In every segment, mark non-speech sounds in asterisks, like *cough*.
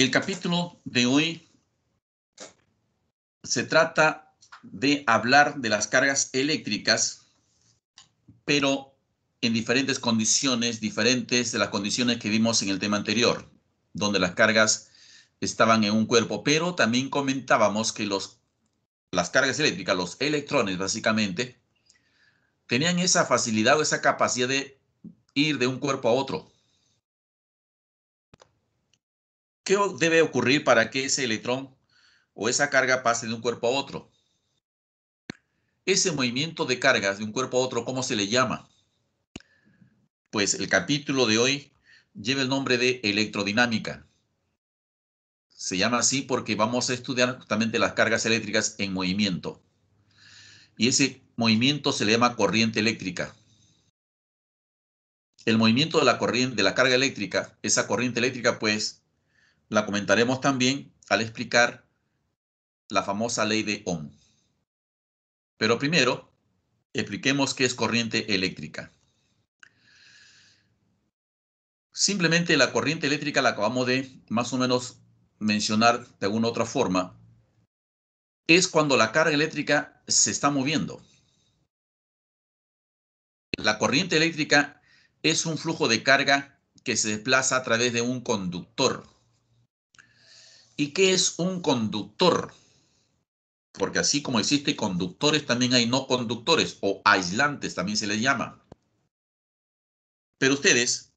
El capítulo de hoy se trata de hablar de las cargas eléctricas, pero en diferentes condiciones, diferentes de las condiciones que vimos en el tema anterior, donde las cargas estaban en un cuerpo, pero también comentábamos que los, las cargas eléctricas, los electrones básicamente, tenían esa facilidad o esa capacidad de ir de un cuerpo a otro ¿Qué debe ocurrir para que ese electrón o esa carga pase de un cuerpo a otro? Ese movimiento de cargas de un cuerpo a otro, ¿cómo se le llama? Pues el capítulo de hoy lleva el nombre de electrodinámica. Se llama así porque vamos a estudiar justamente las cargas eléctricas en movimiento. Y ese movimiento se le llama corriente eléctrica. El movimiento de la corriente de la carga eléctrica, esa corriente eléctrica pues la comentaremos también al explicar la famosa ley de Ohm. Pero primero, expliquemos qué es corriente eléctrica. Simplemente la corriente eléctrica la acabamos de más o menos mencionar de alguna otra forma. Es cuando la carga eléctrica se está moviendo. La corriente eléctrica es un flujo de carga que se desplaza a través de un conductor ¿Y qué es un conductor? Porque así como existe conductores, también hay no conductores o aislantes, también se les llama. Pero ustedes,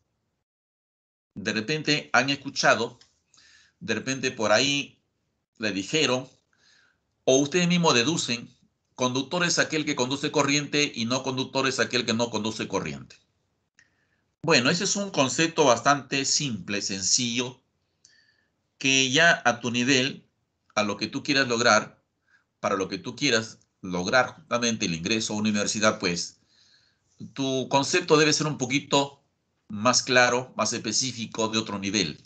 de repente, han escuchado, de repente por ahí le dijeron, o ustedes mismos deducen, conductor es aquel que conduce corriente y no conductor es aquel que no conduce corriente. Bueno, ese es un concepto bastante simple, sencillo, que ya a tu nivel, a lo que tú quieras lograr, para lo que tú quieras lograr justamente el ingreso a una universidad, pues tu concepto debe ser un poquito más claro, más específico, de otro nivel.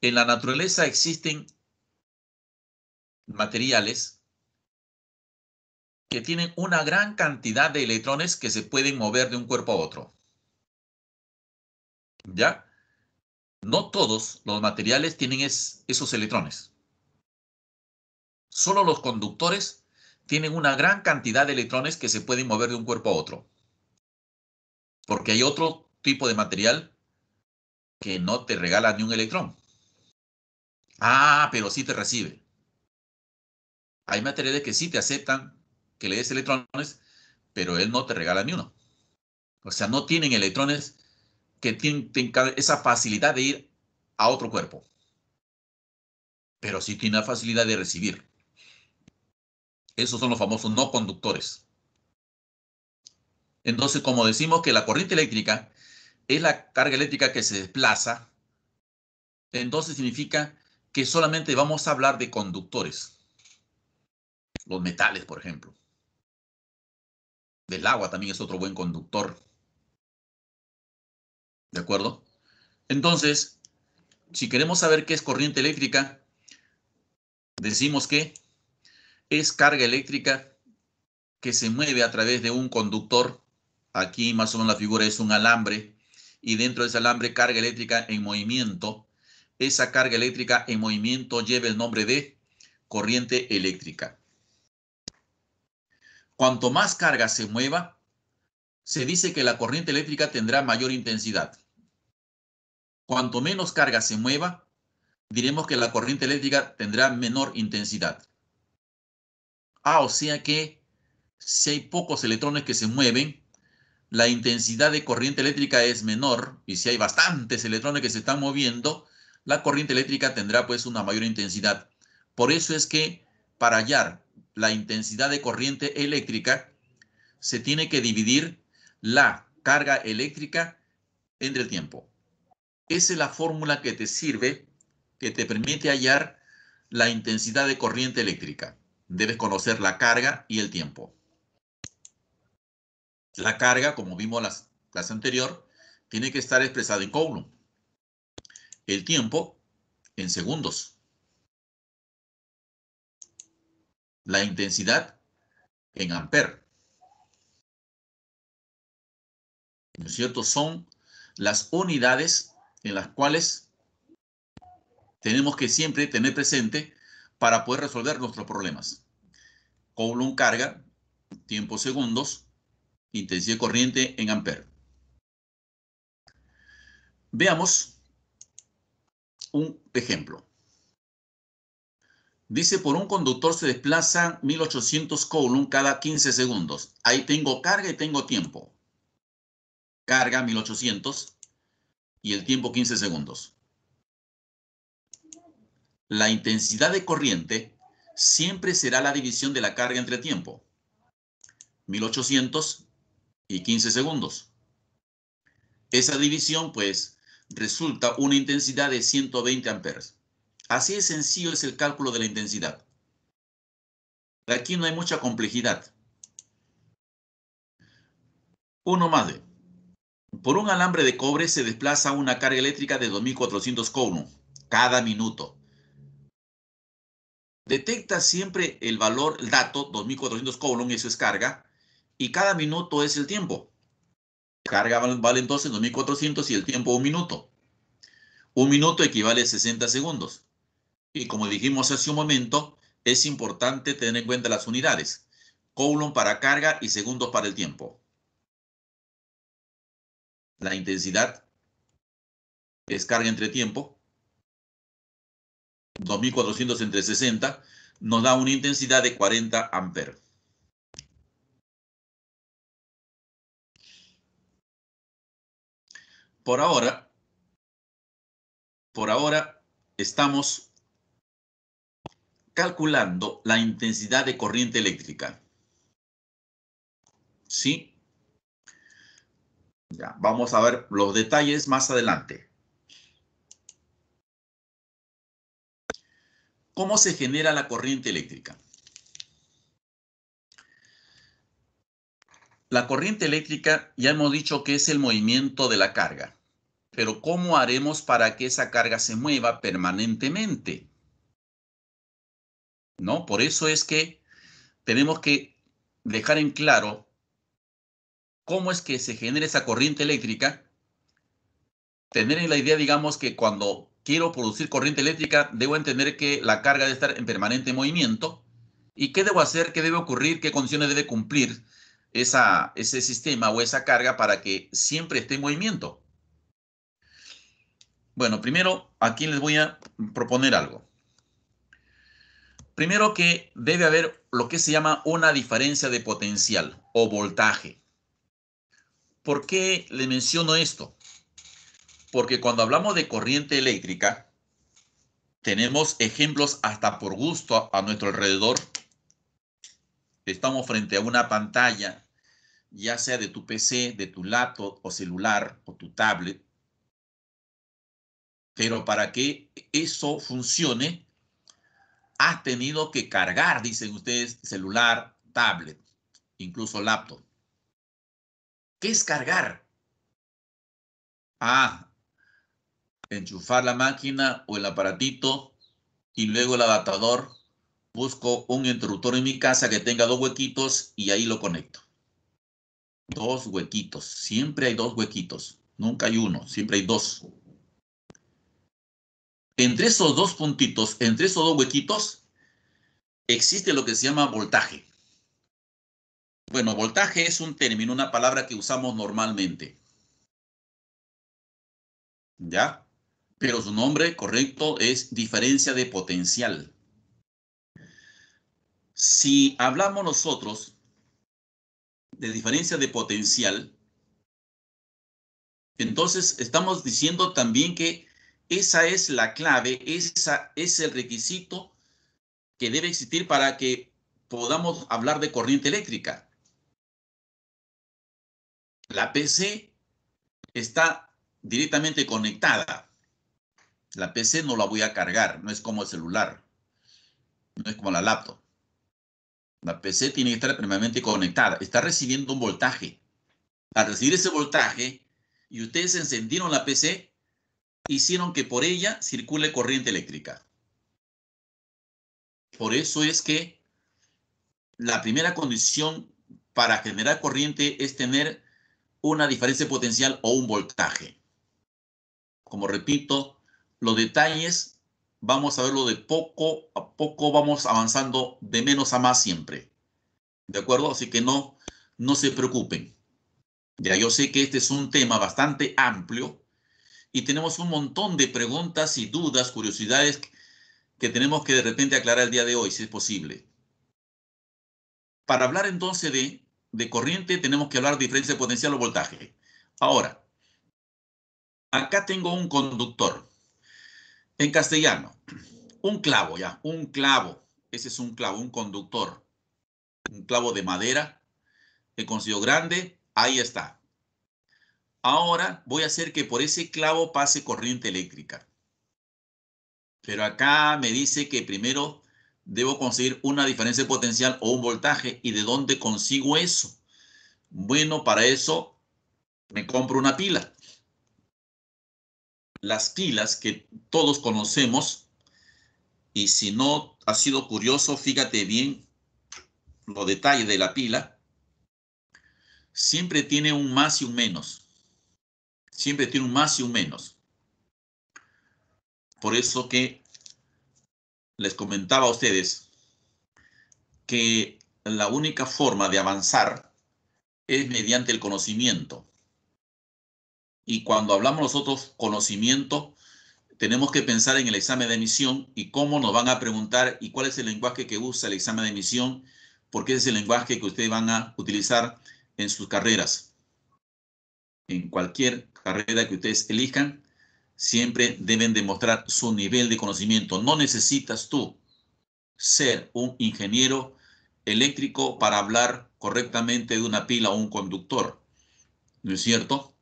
En la naturaleza existen materiales que tienen una gran cantidad de electrones que se pueden mover de un cuerpo a otro. ¿Ya? no todos los materiales tienen esos electrones. Solo los conductores tienen una gran cantidad de electrones que se pueden mover de un cuerpo a otro. Porque hay otro tipo de material que no te regala ni un electrón. Ah, pero sí te recibe. Hay materiales que sí te aceptan que le des electrones, pero él no te regala ni uno. O sea, no tienen electrones que tienen, esa facilidad de ir a otro cuerpo, pero sí tiene la facilidad de recibir. Esos son los famosos no conductores. Entonces, como decimos que la corriente eléctrica es la carga eléctrica que se desplaza, entonces significa que solamente vamos a hablar de conductores. Los metales, por ejemplo. Del agua también es otro buen conductor. ¿De acuerdo? Entonces, si queremos saber qué es corriente eléctrica, decimos que es carga eléctrica que se mueve a través de un conductor. Aquí más o menos la figura es un alambre y dentro de ese alambre carga eléctrica en movimiento. Esa carga eléctrica en movimiento lleva el nombre de corriente eléctrica. Cuanto más carga se mueva, se dice que la corriente eléctrica tendrá mayor intensidad. Cuanto menos carga se mueva, diremos que la corriente eléctrica tendrá menor intensidad. Ah, o sea que si hay pocos electrones que se mueven, la intensidad de corriente eléctrica es menor y si hay bastantes electrones que se están moviendo, la corriente eléctrica tendrá pues una mayor intensidad. Por eso es que para hallar la intensidad de corriente eléctrica se tiene que dividir la carga eléctrica entre el tiempo. Esa es la fórmula que te sirve, que te permite hallar la intensidad de corriente eléctrica. Debes conocer la carga y el tiempo. La carga, como vimos en la clase anterior, tiene que estar expresada en Coulomb. El tiempo en segundos. La intensidad en ampere. ¿No es cierto? Son las unidades en las cuales tenemos que siempre tener presente para poder resolver nuestros problemas. Coulomb carga, tiempo segundos, intensidad corriente en ampere. Veamos un ejemplo. Dice, por un conductor se desplazan 1800 Coulomb cada 15 segundos. Ahí tengo carga y tengo tiempo. Carga 1800, y el tiempo 15 segundos. La intensidad de corriente siempre será la división de la carga entre tiempo. 1800 y 15 segundos. Esa división, pues, resulta una intensidad de 120 amperes. Así de sencillo es el cálculo de la intensidad. Aquí no hay mucha complejidad. Uno más de por un alambre de cobre se desplaza una carga eléctrica de 2.400 coulomb cada minuto. Detecta siempre el valor, el dato, 2.400 coulomb, eso es carga, y cada minuto es el tiempo. Carga vale entonces 2.400 y el tiempo un minuto. Un minuto equivale a 60 segundos. Y como dijimos hace un momento, es importante tener en cuenta las unidades. Coulomb para carga y segundos para el tiempo la intensidad, carga entre tiempo, 2400 entre 60, nos da una intensidad de 40 amperes. Por ahora, por ahora estamos calculando la intensidad de corriente eléctrica. ¿Sí? Ya, vamos a ver los detalles más adelante. ¿Cómo se genera la corriente eléctrica? La corriente eléctrica ya hemos dicho que es el movimiento de la carga, pero ¿cómo haremos para que esa carga se mueva permanentemente? ¿No? Por eso es que tenemos que dejar en claro cómo es que se genera esa corriente eléctrica, tener en la idea, digamos, que cuando quiero producir corriente eléctrica, debo entender que la carga debe estar en permanente movimiento y qué debo hacer, qué debe ocurrir, qué condiciones debe cumplir ese sistema o esa carga para que siempre esté en movimiento. Bueno, primero aquí les voy a proponer algo. Primero que debe haber lo que se llama una diferencia de potencial o voltaje. ¿Por qué le menciono esto? Porque cuando hablamos de corriente eléctrica, tenemos ejemplos hasta por gusto a nuestro alrededor. Estamos frente a una pantalla, ya sea de tu PC, de tu laptop o celular o tu tablet. Pero para que eso funcione, has tenido que cargar, dicen ustedes, celular, tablet, incluso laptop. ¿Qué es cargar? Ah, enchufar la máquina o el aparatito y luego el adaptador. Busco un interruptor en mi casa que tenga dos huequitos y ahí lo conecto. Dos huequitos. Siempre hay dos huequitos. Nunca hay uno, siempre hay dos. Entre esos dos puntitos, entre esos dos huequitos, existe lo que se llama voltaje. Bueno, voltaje es un término, una palabra que usamos normalmente. ¿Ya? Pero su nombre correcto es diferencia de potencial. Si hablamos nosotros de diferencia de potencial, entonces estamos diciendo también que esa es la clave, esa es el requisito que debe existir para que podamos hablar de corriente eléctrica. La PC está directamente conectada. La PC no la voy a cargar, no es como el celular, no es como la laptop. La PC tiene que estar permanentemente conectada, está recibiendo un voltaje. Al recibir ese voltaje, y ustedes encendieron la PC, hicieron que por ella circule corriente eléctrica. Por eso es que la primera condición para generar corriente es tener una diferencia potencial o un voltaje. Como repito, los detalles vamos a verlo de poco a poco, vamos avanzando de menos a más siempre. ¿De acuerdo? Así que no, no se preocupen. Ya yo sé que este es un tema bastante amplio y tenemos un montón de preguntas y dudas, curiosidades que tenemos que de repente aclarar el día de hoy, si es posible. Para hablar entonces de de corriente tenemos que hablar de diferencia de potencial o voltaje. Ahora, acá tengo un conductor. En castellano, un clavo, ya, un clavo. Ese es un clavo, un conductor. Un clavo de madera, he consigo grande, ahí está. Ahora voy a hacer que por ese clavo pase corriente eléctrica. Pero acá me dice que primero debo conseguir una diferencia de potencial o un voltaje. ¿Y de dónde consigo eso? Bueno, para eso me compro una pila. Las pilas que todos conocemos, y si no ha sido curioso, fíjate bien los detalles de la pila, siempre tiene un más y un menos. Siempre tiene un más y un menos. Por eso que les comentaba a ustedes que la única forma de avanzar es mediante el conocimiento. Y cuando hablamos nosotros conocimiento, tenemos que pensar en el examen de emisión y cómo nos van a preguntar y cuál es el lenguaje que usa el examen de emisión, porque ese es el lenguaje que ustedes van a utilizar en sus carreras. En cualquier carrera que ustedes elijan, siempre deben demostrar su nivel de conocimiento. No necesitas tú ser un ingeniero eléctrico para hablar correctamente de una pila o un conductor. ¿No es cierto?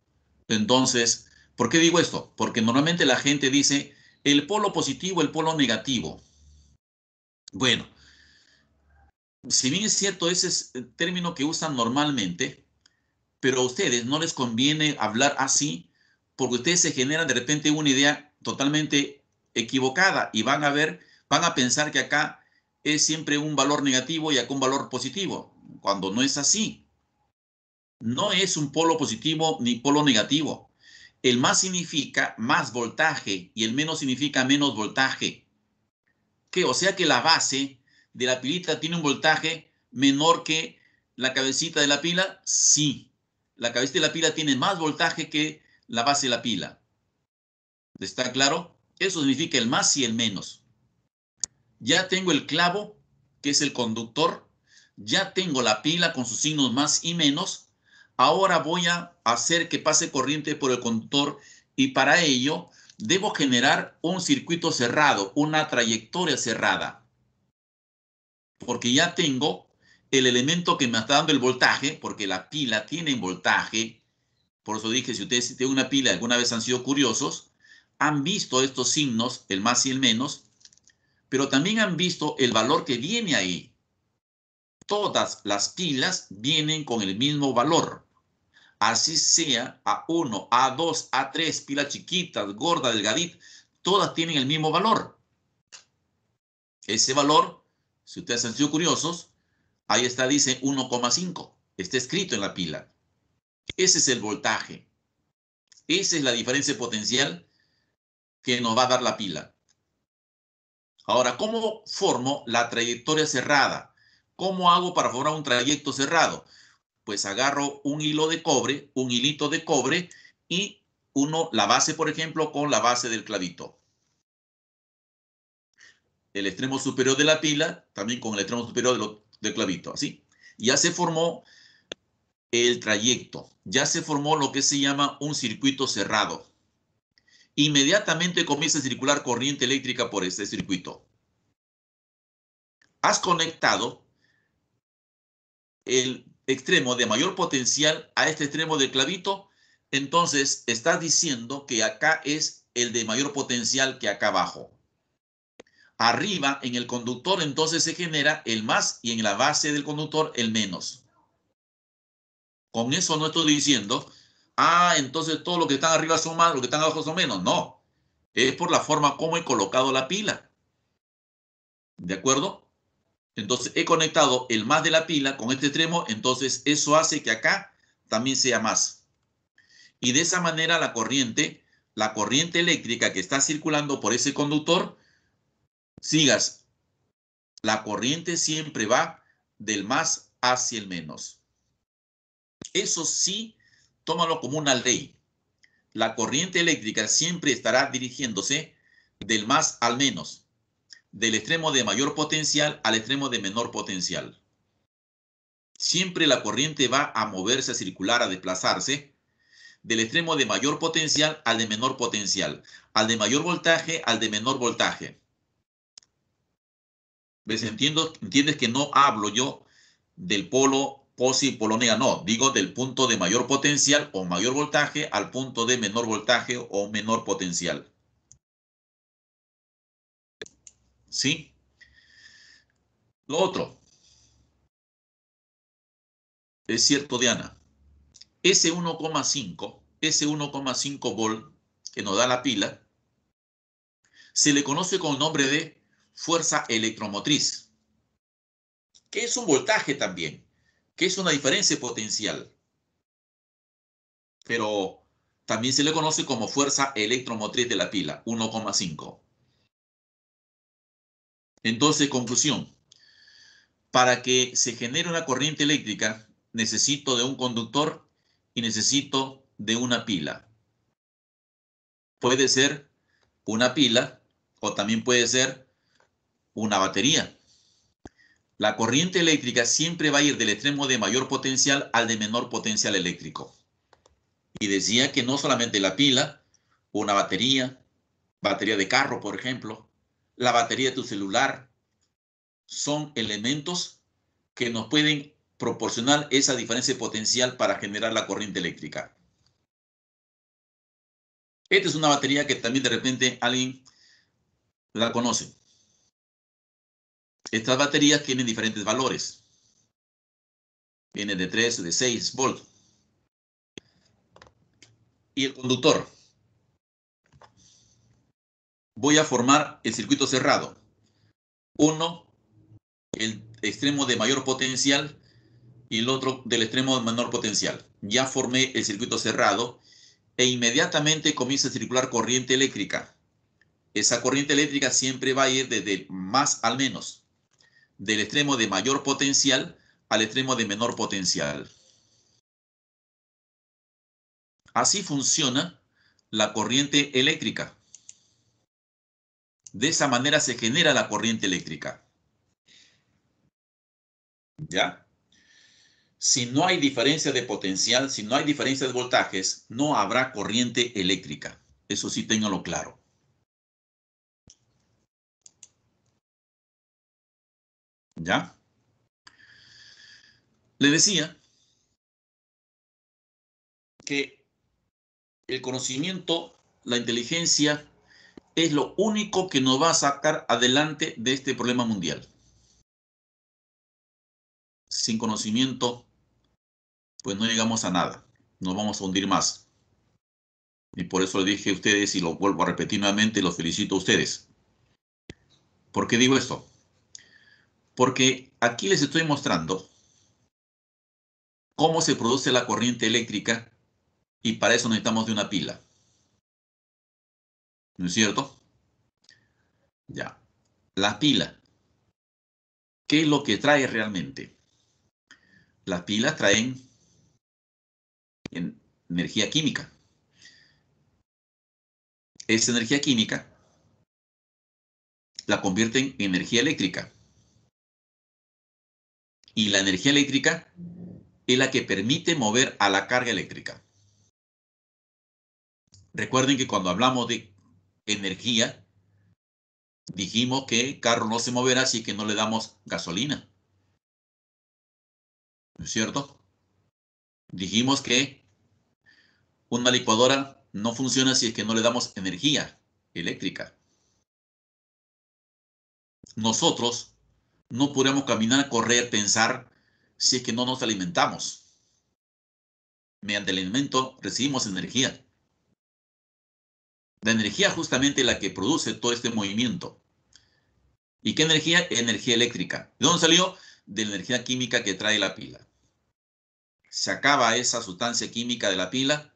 Entonces, ¿por qué digo esto? Porque normalmente la gente dice el polo positivo, el polo negativo. Bueno, si bien es cierto, ese es el término que usan normalmente, pero a ustedes no les conviene hablar así porque ustedes se generan de repente una idea totalmente equivocada y van a ver, van a pensar que acá es siempre un valor negativo y acá un valor positivo, cuando no es así. No es un polo positivo ni polo negativo. El más significa más voltaje y el menos significa menos voltaje. Que o sea que la base de la pilita tiene un voltaje menor que la cabecita de la pila, sí. La cabecita de la pila tiene más voltaje que la base de la pila. ¿Está claro? Eso significa el más y el menos. Ya tengo el clavo, que es el conductor. Ya tengo la pila con sus signos más y menos. Ahora voy a hacer que pase corriente por el conductor y para ello debo generar un circuito cerrado, una trayectoria cerrada. Porque ya tengo el elemento que me está dando el voltaje, porque la pila tiene voltaje, por eso dije, si ustedes tienen una pila, alguna vez han sido curiosos, han visto estos signos, el más y el menos, pero también han visto el valor que viene ahí. Todas las pilas vienen con el mismo valor. Así sea A1, A2, A3, pilas chiquitas, gorda, delgadita, todas tienen el mismo valor. Ese valor, si ustedes han sido curiosos, ahí está, dice 1,5. Está escrito en la pila. Ese es el voltaje. Esa es la diferencia potencial que nos va a dar la pila. Ahora, ¿cómo formo la trayectoria cerrada? ¿Cómo hago para formar un trayecto cerrado? Pues agarro un hilo de cobre, un hilito de cobre y uno, la base, por ejemplo, con la base del clavito. El extremo superior de la pila, también con el extremo superior del clavito, así. Ya se formó el trayecto. Ya se formó lo que se llama un circuito cerrado. Inmediatamente comienza a circular corriente eléctrica por este circuito. Has conectado el extremo de mayor potencial a este extremo del clavito, entonces estás diciendo que acá es el de mayor potencial que acá abajo. Arriba en el conductor entonces se genera el más y en la base del conductor el menos. Con eso no estoy diciendo, ah, entonces todo lo que están arriba son más, lo que están abajo son menos. No, es por la forma como he colocado la pila. ¿De acuerdo? Entonces he conectado el más de la pila con este extremo, entonces eso hace que acá también sea más. Y de esa manera la corriente, la corriente eléctrica que está circulando por ese conductor, sigas, la corriente siempre va del más hacia el menos. Eso sí, tómalo como una ley. La corriente eléctrica siempre estará dirigiéndose del más al menos, del extremo de mayor potencial al extremo de menor potencial. Siempre la corriente va a moverse, a circular, a desplazarse del extremo de mayor potencial al de menor potencial, al de mayor voltaje al de menor voltaje. ¿Ves? Entiendo, entiendes que no hablo yo del polo POSI y Polonia no, digo del punto de mayor potencial o mayor voltaje al punto de menor voltaje o menor potencial. ¿Sí? Lo otro. Es cierto, Diana. Ese 1,5, ese 1,5 volt que nos da la pila, se le conoce con el nombre de fuerza electromotriz, que es un voltaje también que es una diferencia potencial. Pero también se le conoce como fuerza electromotriz de la pila, 1,5. Entonces, conclusión. Para que se genere una corriente eléctrica, necesito de un conductor y necesito de una pila. Puede ser una pila o también puede ser una batería. La corriente eléctrica siempre va a ir del extremo de mayor potencial al de menor potencial eléctrico. Y decía que no solamente la pila, una batería, batería de carro, por ejemplo, la batería de tu celular, son elementos que nos pueden proporcionar esa diferencia de potencial para generar la corriente eléctrica. Esta es una batería que también de repente alguien la conoce. Estas baterías tienen diferentes valores. Vienen de 3, de 6 volts. Y el conductor. Voy a formar el circuito cerrado. Uno, el extremo de mayor potencial y el otro del extremo de menor potencial. Ya formé el circuito cerrado e inmediatamente comienza a circular corriente eléctrica. Esa corriente eléctrica siempre va a ir desde más al menos del extremo de mayor potencial al extremo de menor potencial. Así funciona la corriente eléctrica. De esa manera se genera la corriente eléctrica. ¿Ya? Si no hay diferencia de potencial, si no hay diferencia de voltajes, no habrá corriente eléctrica. Eso sí, téngalo claro. ¿Ya? Le decía que el conocimiento, la inteligencia, es lo único que nos va a sacar adelante de este problema mundial. Sin conocimiento, pues no llegamos a nada, nos vamos a hundir más. Y por eso le dije a ustedes, y lo vuelvo a repetir nuevamente, los felicito a ustedes. ¿Por qué digo esto? porque aquí les estoy mostrando cómo se produce la corriente eléctrica y para eso necesitamos de una pila. ¿No es cierto? Ya. La pila. ¿Qué es lo que trae realmente? Las pilas traen energía química. Esa energía química la convierten en energía eléctrica y la energía eléctrica es la que permite mover a la carga eléctrica. Recuerden que cuando hablamos de energía, dijimos que el carro no se moverá si que no le damos gasolina. ¿No es cierto? Dijimos que una licuadora no funciona si es que no le damos energía eléctrica. Nosotros no podemos caminar, correr, pensar, si es que no nos alimentamos. Mediante el alimento recibimos energía. La energía justamente la que produce todo este movimiento. ¿Y qué energía? Energía eléctrica. ¿De dónde salió? De la energía química que trae la pila. Se acaba esa sustancia química de la pila,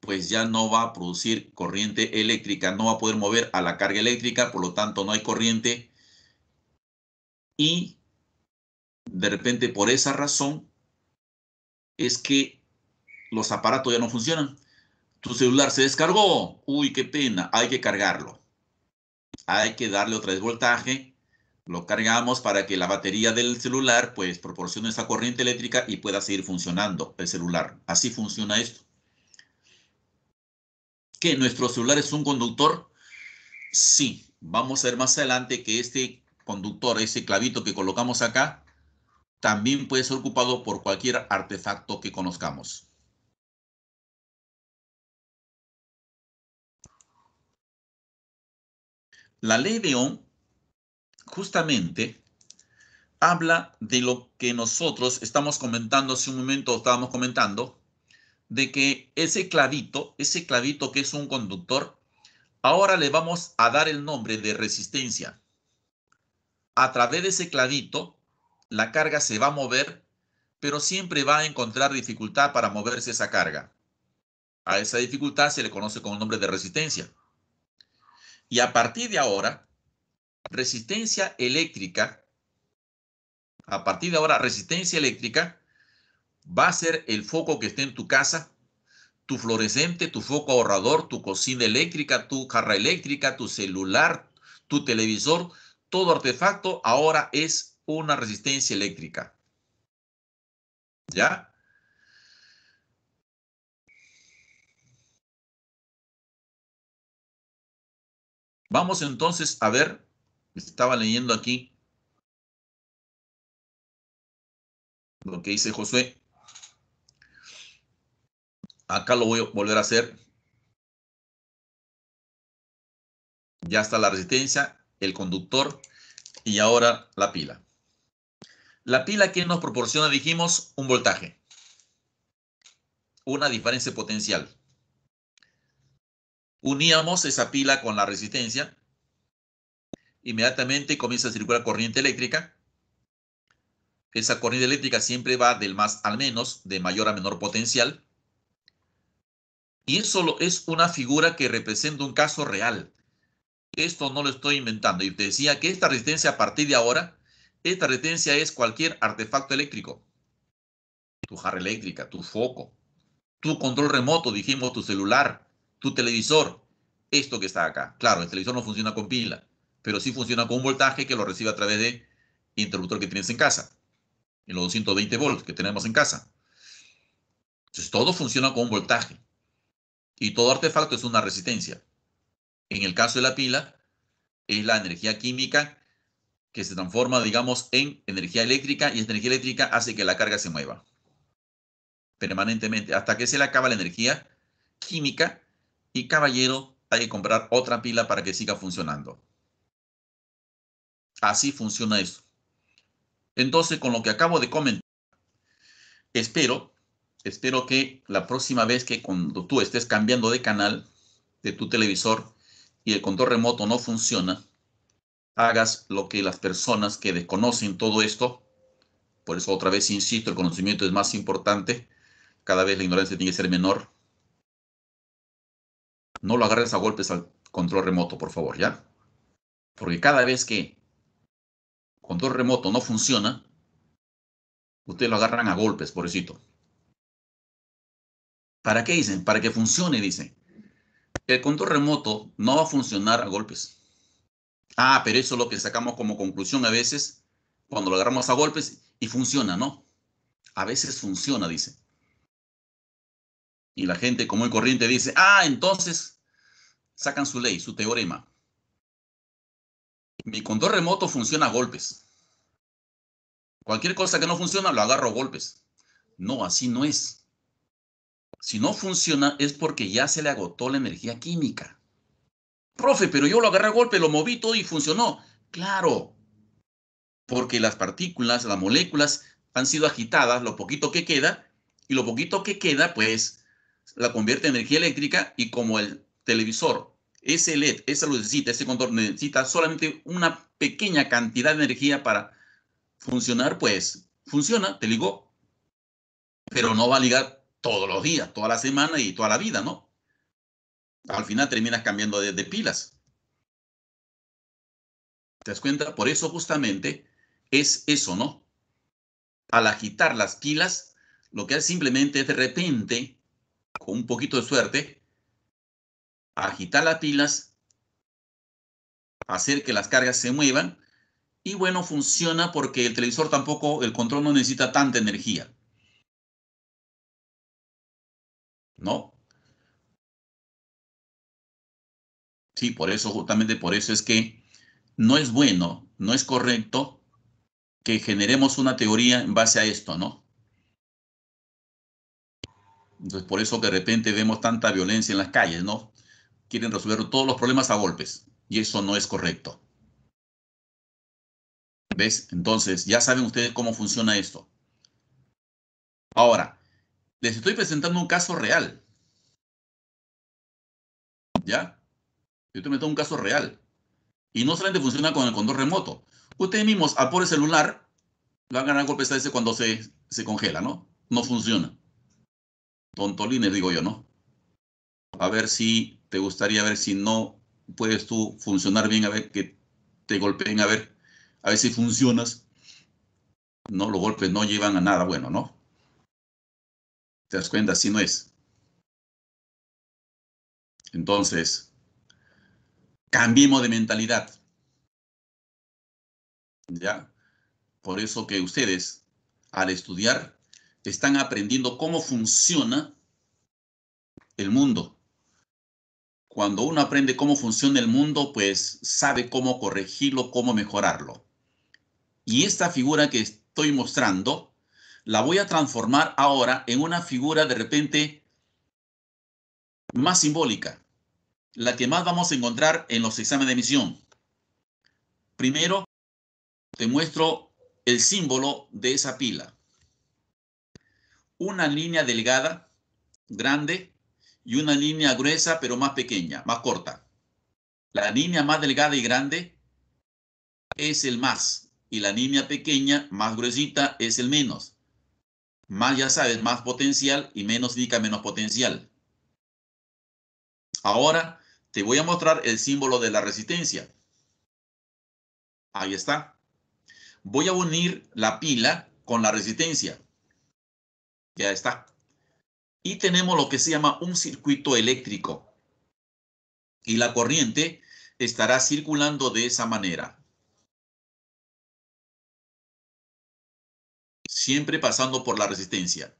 pues ya no va a producir corriente eléctrica, no va a poder mover a la carga eléctrica, por lo tanto no hay corriente y de repente por esa razón es que los aparatos ya no funcionan. Tu celular se descargó. Uy, qué pena. Hay que cargarlo. Hay que darle otra vez voltaje. Lo cargamos para que la batería del celular pues proporcione esa corriente eléctrica y pueda seguir funcionando el celular. Así funciona esto. ¿Que nuestro celular es un conductor? Sí. Vamos a ver más adelante que este conductor, ese clavito que colocamos acá, también puede ser ocupado por cualquier artefacto que conozcamos. La ley de Ohm justamente habla de lo que nosotros estamos comentando hace un momento, estábamos comentando, de que ese clavito, ese clavito que es un conductor, ahora le vamos a dar el nombre de resistencia a través de ese clavito, la carga se va a mover, pero siempre va a encontrar dificultad para moverse esa carga. A esa dificultad se le conoce con el nombre de resistencia. Y a partir de ahora, resistencia eléctrica, a partir de ahora, resistencia eléctrica va a ser el foco que esté en tu casa, tu fluorescente, tu foco ahorrador, tu cocina eléctrica, tu jarra eléctrica, tu celular, tu televisor, todo artefacto ahora es una resistencia eléctrica. ¿Ya? Vamos entonces a ver, estaba leyendo aquí lo que dice Josué. Acá lo voy a volver a hacer. Ya está la resistencia el conductor y ahora la pila. La pila que nos proporciona, dijimos, un voltaje, una diferencia potencial. Uníamos esa pila con la resistencia, inmediatamente comienza a circular corriente eléctrica. Esa corriente eléctrica siempre va del más al menos, de mayor a menor potencial. Y eso es una figura que representa un caso real. Esto no lo estoy inventando. Y te decía que esta resistencia a partir de ahora, esta resistencia es cualquier artefacto eléctrico. Tu jarra eléctrica, tu foco, tu control remoto, dijimos, tu celular, tu televisor. Esto que está acá. Claro, el televisor no funciona con pila, pero sí funciona con un voltaje que lo recibe a través de interruptor que tienes en casa. En los 220 volts que tenemos en casa. Entonces todo funciona con un voltaje. Y todo artefacto es una resistencia. En el caso de la pila, es la energía química que se transforma, digamos, en energía eléctrica y esta energía eléctrica hace que la carga se mueva permanentemente hasta que se le acaba la energía química y caballero hay que comprar otra pila para que siga funcionando. Así funciona eso. Entonces, con lo que acabo de comentar, espero, espero que la próxima vez que cuando tú estés cambiando de canal de tu televisor, y el control remoto no funciona, hagas lo que las personas que desconocen todo esto, por eso otra vez insisto, el conocimiento es más importante, cada vez la ignorancia tiene que ser menor. No lo agarres a golpes al control remoto, por favor, ¿ya? Porque cada vez que control remoto no funciona, ustedes lo agarran a golpes, por pobrecito. ¿Para qué dicen? Para que funcione, dicen el control remoto no va a funcionar a golpes. Ah, pero eso es lo que sacamos como conclusión a veces cuando lo agarramos a golpes y funciona, ¿no? A veces funciona, dice. Y la gente como el corriente dice, ah, entonces sacan su ley, su teorema. Mi control remoto funciona a golpes. Cualquier cosa que no funciona lo agarro a golpes. No, así no es. Si no funciona es porque ya se le agotó la energía química. Profe, pero yo lo agarré a golpe, lo moví todo y funcionó. Claro, porque las partículas, las moléculas han sido agitadas, lo poquito que queda, y lo poquito que queda, pues, la convierte en energía eléctrica y como el televisor, ese LED, esa lucecita, ese contorno necesita solamente una pequeña cantidad de energía para funcionar, pues, funciona, te digo, pero no va a ligar todos los días, toda la semana y toda la vida, ¿no? Al final terminas cambiando de, pilas. ¿Te das cuenta? Por eso justamente es eso, ¿no? Al agitar las pilas, lo que hace simplemente es de repente, con un poquito de suerte, agitar las pilas, hacer que las cargas se muevan y bueno, funciona porque el televisor tampoco, el control no necesita tanta energía. ¿no? Sí, por eso, justamente por eso es que no es bueno, no es correcto que generemos una teoría en base a esto, ¿no? Entonces, por eso que de repente vemos tanta violencia en las calles, ¿no? Quieren resolver todos los problemas a golpes y eso no es correcto. ¿Ves? Entonces, ya saben ustedes cómo funciona esto. Ahora, les estoy presentando un caso real. ¿Ya? Yo te meto un caso real. Y no solamente funciona con el control remoto. Ustedes mismos al el celular lo van a ganar golpes a ese cuando se, se congela, ¿no? No funciona. Tontolines, digo yo, ¿no? A ver si te gustaría a ver si no puedes tú funcionar bien, a ver que te golpeen, a ver, a ver si funcionas. No, los golpes no llevan a nada bueno, ¿no? ¿Te das cuenta? Así no es. Entonces, cambiemos de mentalidad. ¿Ya? Por eso que ustedes, al estudiar, están aprendiendo cómo funciona el mundo. Cuando uno aprende cómo funciona el mundo, pues sabe cómo corregirlo, cómo mejorarlo. Y esta figura que estoy mostrando la voy a transformar ahora en una figura de repente más simbólica, la que más vamos a encontrar en los exámenes de emisión. Primero, te muestro el símbolo de esa pila. Una línea delgada, grande, y una línea gruesa, pero más pequeña, más corta. La línea más delgada y grande es el más, y la línea pequeña, más gruesita, es el menos. Más, ya sabes, más potencial y menos indica menos potencial. Ahora te voy a mostrar el símbolo de la resistencia. Ahí está. Voy a unir la pila con la resistencia. Ya está. Y tenemos lo que se llama un circuito eléctrico. Y la corriente estará circulando de esa manera. siempre pasando por la resistencia.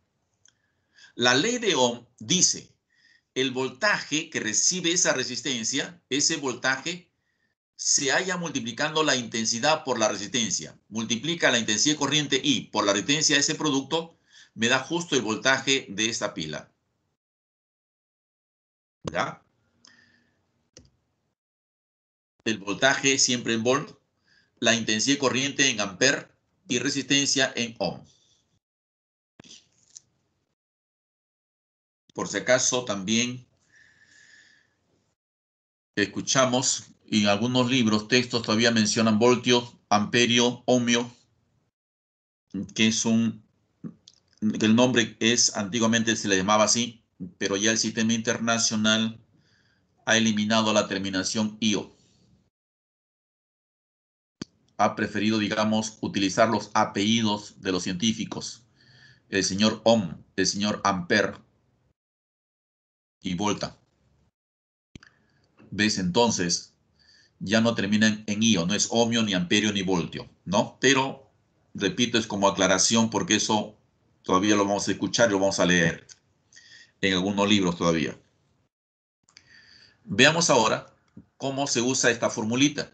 La ley de Ohm dice, el voltaje que recibe esa resistencia, ese voltaje, se halla multiplicando la intensidad por la resistencia. Multiplica la intensidad de corriente I por la resistencia de ese producto, me da justo el voltaje de esta pila. ¿Ya? El voltaje siempre en volt, la intensidad de corriente en ampere y resistencia en ohm. Por si acaso también escuchamos en algunos libros, textos todavía mencionan voltio amperio, ohmio, que es un que el nombre es antiguamente se le llamaba así, pero ya el sistema internacional ha eliminado la terminación io ha preferido, digamos, utilizar los apellidos de los científicos. El señor Ohm, el señor Ampere y Volta. ¿Ves? Entonces, ya no terminan en IO, no es ohmio, ni amperio, ni voltio, ¿no? Pero, repito, es como aclaración porque eso todavía lo vamos a escuchar y lo vamos a leer en algunos libros todavía. Veamos ahora cómo se usa esta formulita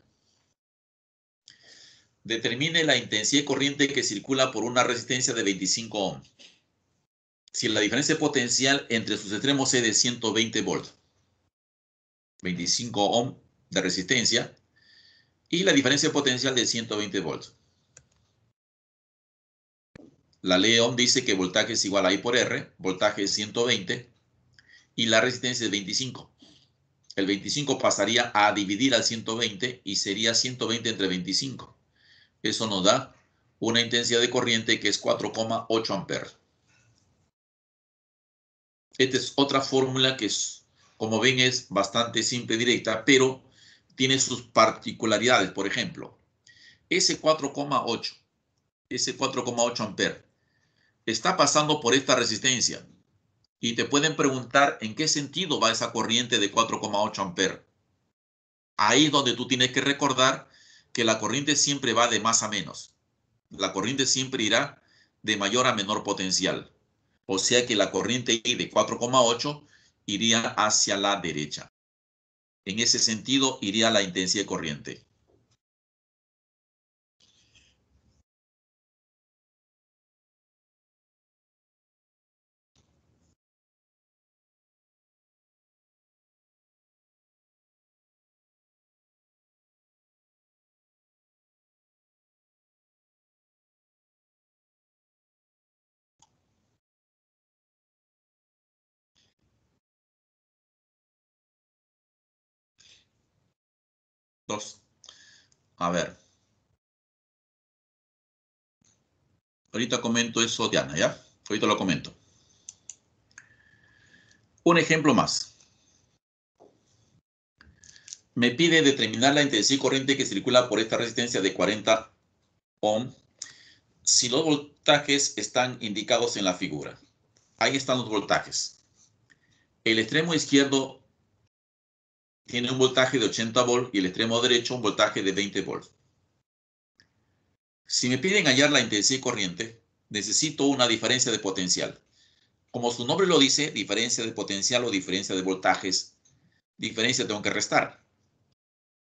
determine la intensidad de corriente que circula por una resistencia de 25 ohm. Si la diferencia potencial entre sus extremos es de 120 volts, 25 ohm de resistencia y la diferencia potencial de 120 volts. La ley Ohm dice que voltaje es igual a I por R, voltaje es 120 y la resistencia es 25. El 25 pasaría a dividir al 120 y sería 120 entre 25. Eso nos da una intensidad de corriente que es 4,8 amperes. Esta es otra fórmula que, es, como ven, es bastante simple y directa, pero tiene sus particularidades. Por ejemplo, ese 4,8, ese 4,8 amperes, está pasando por esta resistencia. Y te pueden preguntar en qué sentido va esa corriente de 4,8 amperes. Ahí es donde tú tienes que recordar que la corriente siempre va de más a menos. La corriente siempre irá de mayor a menor potencial. O sea que la corriente I de 4,8 iría hacia la derecha. En ese sentido, iría la intensidad de corriente. A ver. Ahorita comento eso, Diana, ¿ya? Ahorita lo comento. Un ejemplo más. Me pide determinar la intensidad corriente que circula por esta resistencia de 40 ohm si los voltajes están indicados en la figura. Ahí están los voltajes. El extremo izquierdo tiene un voltaje de 80 volts y el extremo derecho un voltaje de 20 volts. Si me piden hallar la intensidad corriente, necesito una diferencia de potencial. Como su nombre lo dice, diferencia de potencial o diferencia de voltajes, diferencia tengo que restar.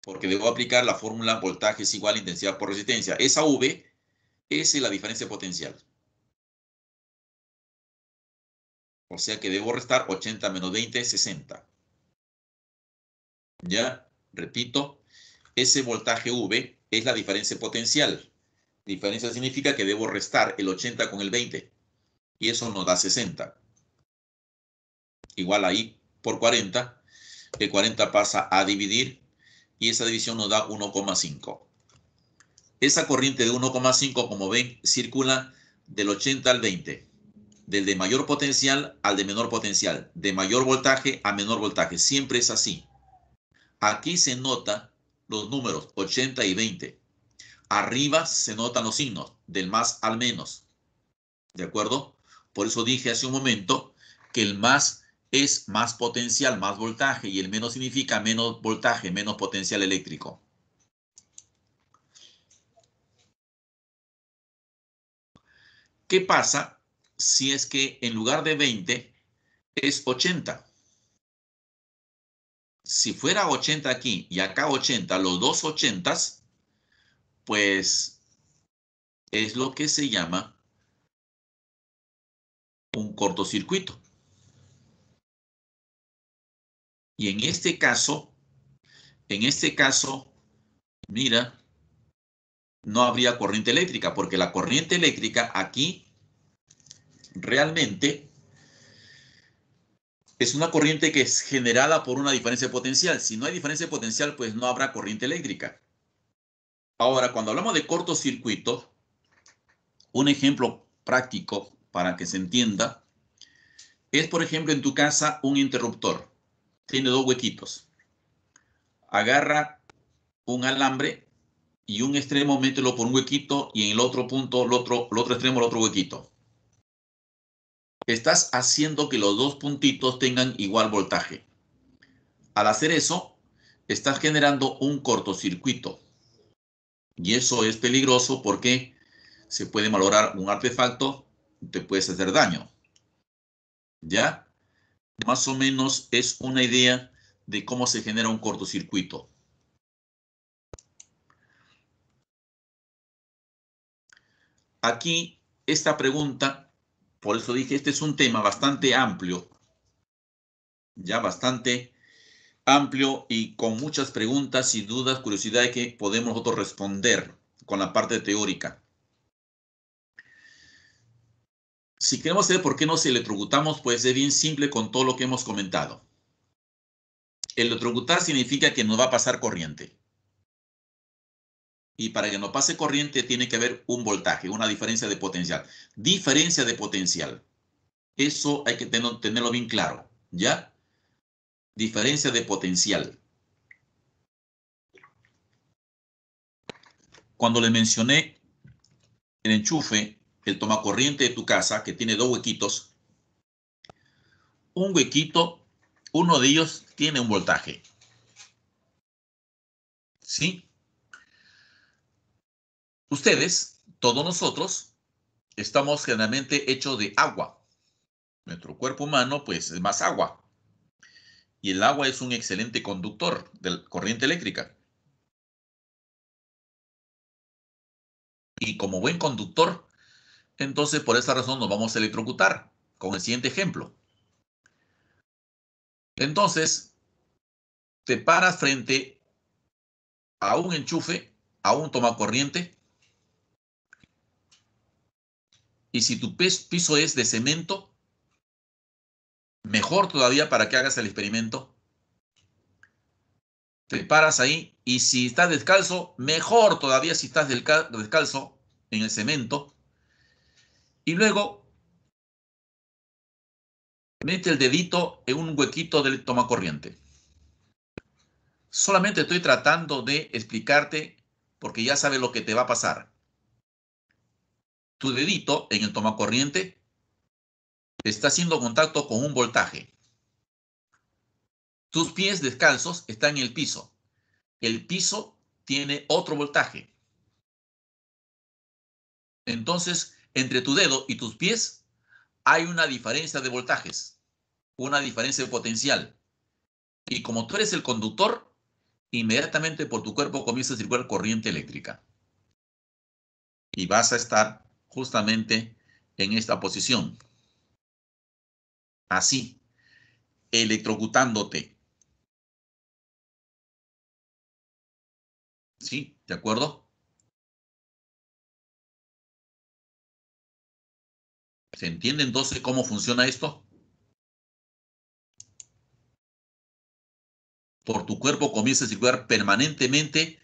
Porque debo aplicar la fórmula voltaje es igual a intensidad por resistencia. Esa V, es la diferencia de potencial. O sea que debo restar 80 menos 20 60. ¿ya? Repito, ese voltaje V es la diferencia potencial. Diferencia significa que debo restar el 80 con el 20 y eso nos da 60. Igual ahí por 40, el 40 pasa a dividir y esa división nos da 1,5. Esa corriente de 1,5, como ven, circula del 80 al 20, del de mayor potencial al de menor potencial, de mayor voltaje a menor voltaje. Siempre es así. Aquí se nota los números 80 y 20. Arriba se notan los signos, del más al menos. ¿De acuerdo? Por eso dije hace un momento que el más es más potencial, más voltaje, y el menos significa menos voltaje, menos potencial eléctrico. ¿Qué pasa si es que en lugar de 20 es 80? si fuera 80 aquí y acá 80, los dos 80s, pues es lo que se llama un cortocircuito. Y en este caso, en este caso, mira, no habría corriente eléctrica, porque la corriente eléctrica aquí realmente es una corriente que es generada por una diferencia de potencial. Si no hay diferencia de potencial, pues no habrá corriente eléctrica. Ahora, cuando hablamos de cortocircuito, un ejemplo práctico para que se entienda es, por ejemplo, en tu casa un interruptor. Tiene dos huequitos. Agarra un alambre y un extremo mételo por un huequito y en el otro punto, el otro, el otro extremo, el otro huequito estás haciendo que los dos puntitos tengan igual voltaje. Al hacer eso, estás generando un cortocircuito. Y eso es peligroso porque se puede valorar un artefacto te puedes hacer daño. ¿Ya? Más o menos es una idea de cómo se genera un cortocircuito. Aquí, esta pregunta por eso dije, este es un tema bastante amplio, ya bastante amplio y con muchas preguntas y dudas, curiosidades que podemos nosotros responder con la parte teórica. Si queremos saber por qué nos electrocutamos, pues es bien simple con todo lo que hemos comentado. Electrocutar significa que nos va a pasar corriente. Y para que no pase corriente tiene que haber un voltaje, una diferencia de potencial. Diferencia de potencial. Eso hay que tenerlo bien claro. ¿Ya? Diferencia de potencial. Cuando le mencioné el enchufe, el tomacorriente de tu casa, que tiene dos huequitos, un huequito, uno de ellos tiene un voltaje. ¿Sí? Ustedes, todos nosotros, estamos generalmente hechos de agua. Nuestro cuerpo humano, pues, es más agua. Y el agua es un excelente conductor de corriente eléctrica. Y como buen conductor, entonces por esa razón nos vamos a electrocutar con el siguiente ejemplo. Entonces, te paras frente a un enchufe, a un tomacorriente, Y si tu piso es de cemento, mejor todavía para que hagas el experimento. Te paras ahí y si estás descalzo, mejor todavía si estás descalzo en el cemento. Y luego, mete el dedito en un huequito del toma corriente. Solamente estoy tratando de explicarte porque ya sabes lo que te va a pasar tu dedito en el tomacorriente está haciendo contacto con un voltaje. Tus pies descalzos están en el piso. El piso tiene otro voltaje. Entonces, entre tu dedo y tus pies hay una diferencia de voltajes, una diferencia de potencial. Y como tú eres el conductor, inmediatamente por tu cuerpo comienza a circular corriente eléctrica. Y vas a estar justamente en esta posición. Así, electrocutándote. ¿Sí? ¿De acuerdo? ¿Se entiende entonces cómo funciona esto? Por tu cuerpo comienza a circular permanentemente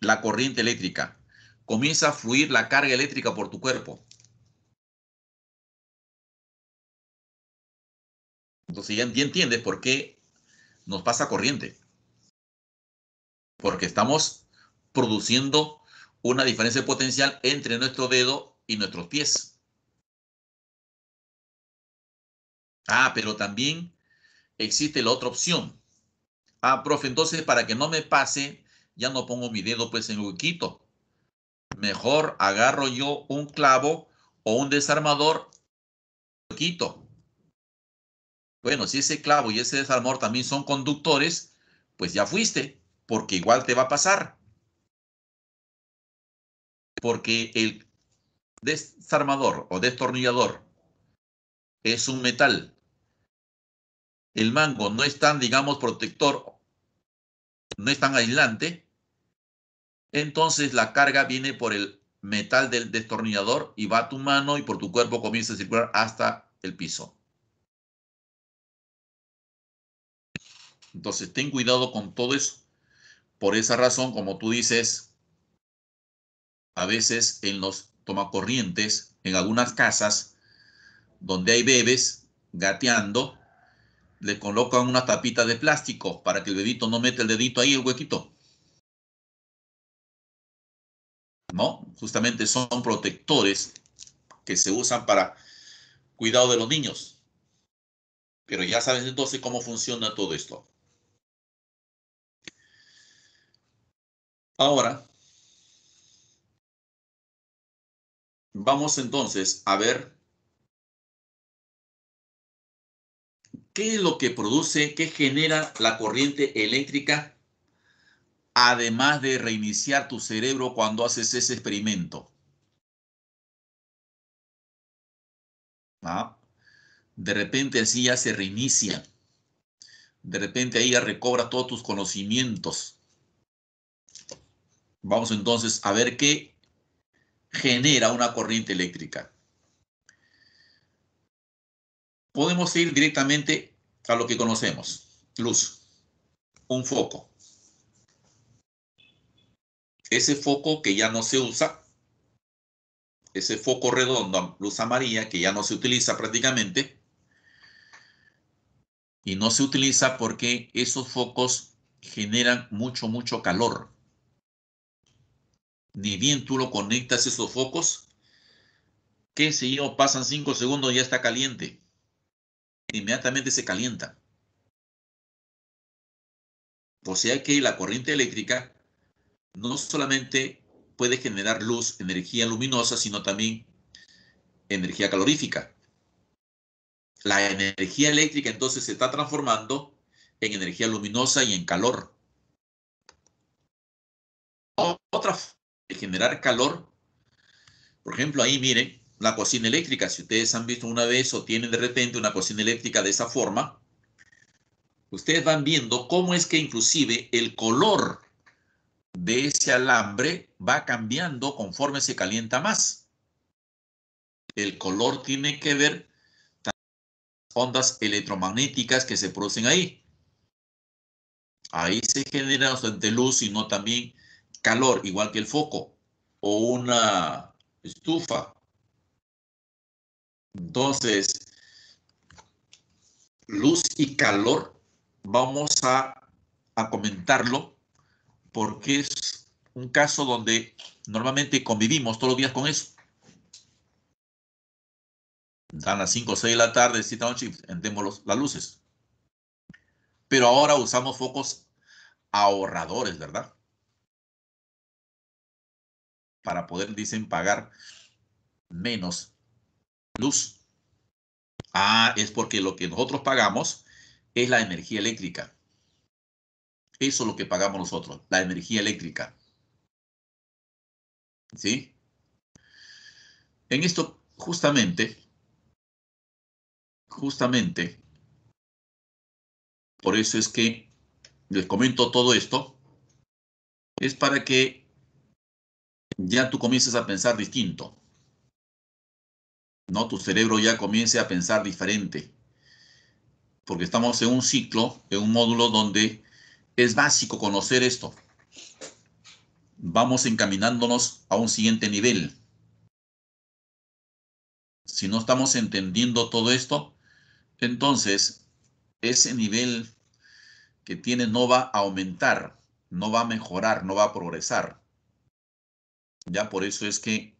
la corriente eléctrica comienza a fluir la carga eléctrica por tu cuerpo. Entonces ya, entiendes por qué nos pasa corriente. Porque estamos produciendo una diferencia de potencial entre nuestro dedo y nuestros pies. Ah, pero también existe la otra opción. Ah, profe, entonces para que no me pase, ya no pongo mi dedo pues en el huequito. Mejor agarro yo un clavo o un desarmador y lo quito. Bueno, si ese clavo y ese desarmador también son conductores, pues ya fuiste, porque igual te va a pasar. Porque el desarmador o destornillador es un metal. El mango no es tan, digamos, protector, no es tan aislante, entonces la carga viene por el metal del destornillador y va a tu mano y por tu cuerpo comienza a circular hasta el piso. Entonces, ten cuidado con todo eso. Por esa razón, como tú dices, a veces en los tomacorrientes, en algunas casas donde hay bebés gateando, le colocan una tapita de plástico para que el dedito no meta el dedito ahí, el huequito. ¿no? Justamente son protectores que se usan para cuidado de los niños. Pero ya sabes entonces cómo funciona todo esto. Ahora, vamos entonces a ver qué es lo que produce, qué genera la corriente eléctrica además de reiniciar tu cerebro cuando haces ese experimento. ¿Ah? De repente así ya se reinicia. De repente ahí ya recobra todos tus conocimientos. Vamos entonces a ver qué genera una corriente eléctrica. Podemos ir directamente a lo que conocemos, luz, un foco ese foco que ya no se usa, ese foco redondo, luz amarilla, que ya no se utiliza prácticamente, y no se utiliza porque esos focos generan mucho, mucho calor. Ni bien tú lo conectas esos focos, que si yo, pasan cinco segundos ya está caliente. Inmediatamente se calienta. O sea que la corriente eléctrica no solamente puede generar luz, energía luminosa, sino también energía calorífica. La energía eléctrica entonces se está transformando en energía luminosa y en calor. Otra forma de generar calor, por ejemplo, ahí miren, la cocina eléctrica, si ustedes han visto una vez o tienen de repente una cocina eléctrica de esa forma, ustedes van viendo cómo es que inclusive el color de ese alambre va cambiando conforme se calienta más. El color tiene que ver con las ondas electromagnéticas que se producen ahí. Ahí se genera no solamente luz, sino también calor, igual que el foco o una estufa. Entonces, luz y calor, vamos a, a comentarlo porque es un caso donde normalmente convivimos todos los días con eso. Dan las 5 o 6 de la tarde, cita noche, entendemos las luces. Pero ahora usamos focos ahorradores, ¿verdad? Para poder, dicen, pagar menos luz. Ah, es porque lo que nosotros pagamos es la energía eléctrica. Eso es lo que pagamos nosotros, la energía eléctrica. ¿Sí? En esto, justamente, justamente, por eso es que les comento todo esto, es para que ya tú comiences a pensar distinto. ¿no? Tu cerebro ya comience a pensar diferente. Porque estamos en un ciclo, en un módulo donde es básico conocer esto. Vamos encaminándonos a un siguiente nivel. Si no estamos entendiendo todo esto, entonces ese nivel que tiene no va a aumentar, no va a mejorar, no va a progresar. Ya por eso es que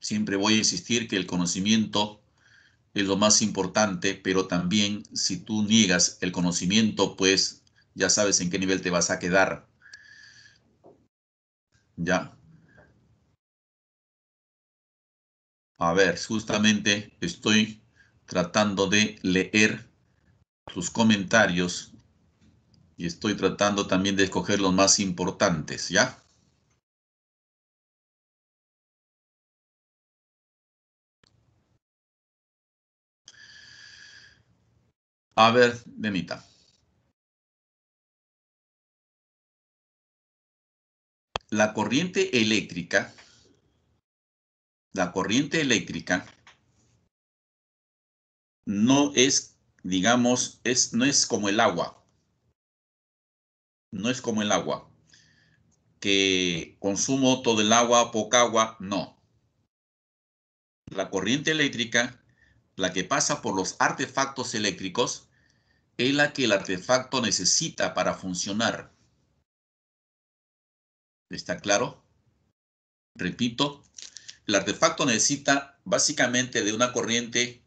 siempre voy a insistir que el conocimiento es lo más importante, pero también si tú niegas el conocimiento, pues ya sabes en qué nivel te vas a quedar. Ya. A ver, justamente estoy tratando de leer tus comentarios y estoy tratando también de escoger los más importantes, ¿ya? A ver, Benita. La corriente eléctrica, la corriente eléctrica no es, digamos, es, no es como el agua. No es como el agua. Que consumo todo el agua, poca agua, no. La corriente eléctrica, la que pasa por los artefactos eléctricos, es la que el artefacto necesita para funcionar. ¿Está claro? Repito, el artefacto necesita básicamente de una corriente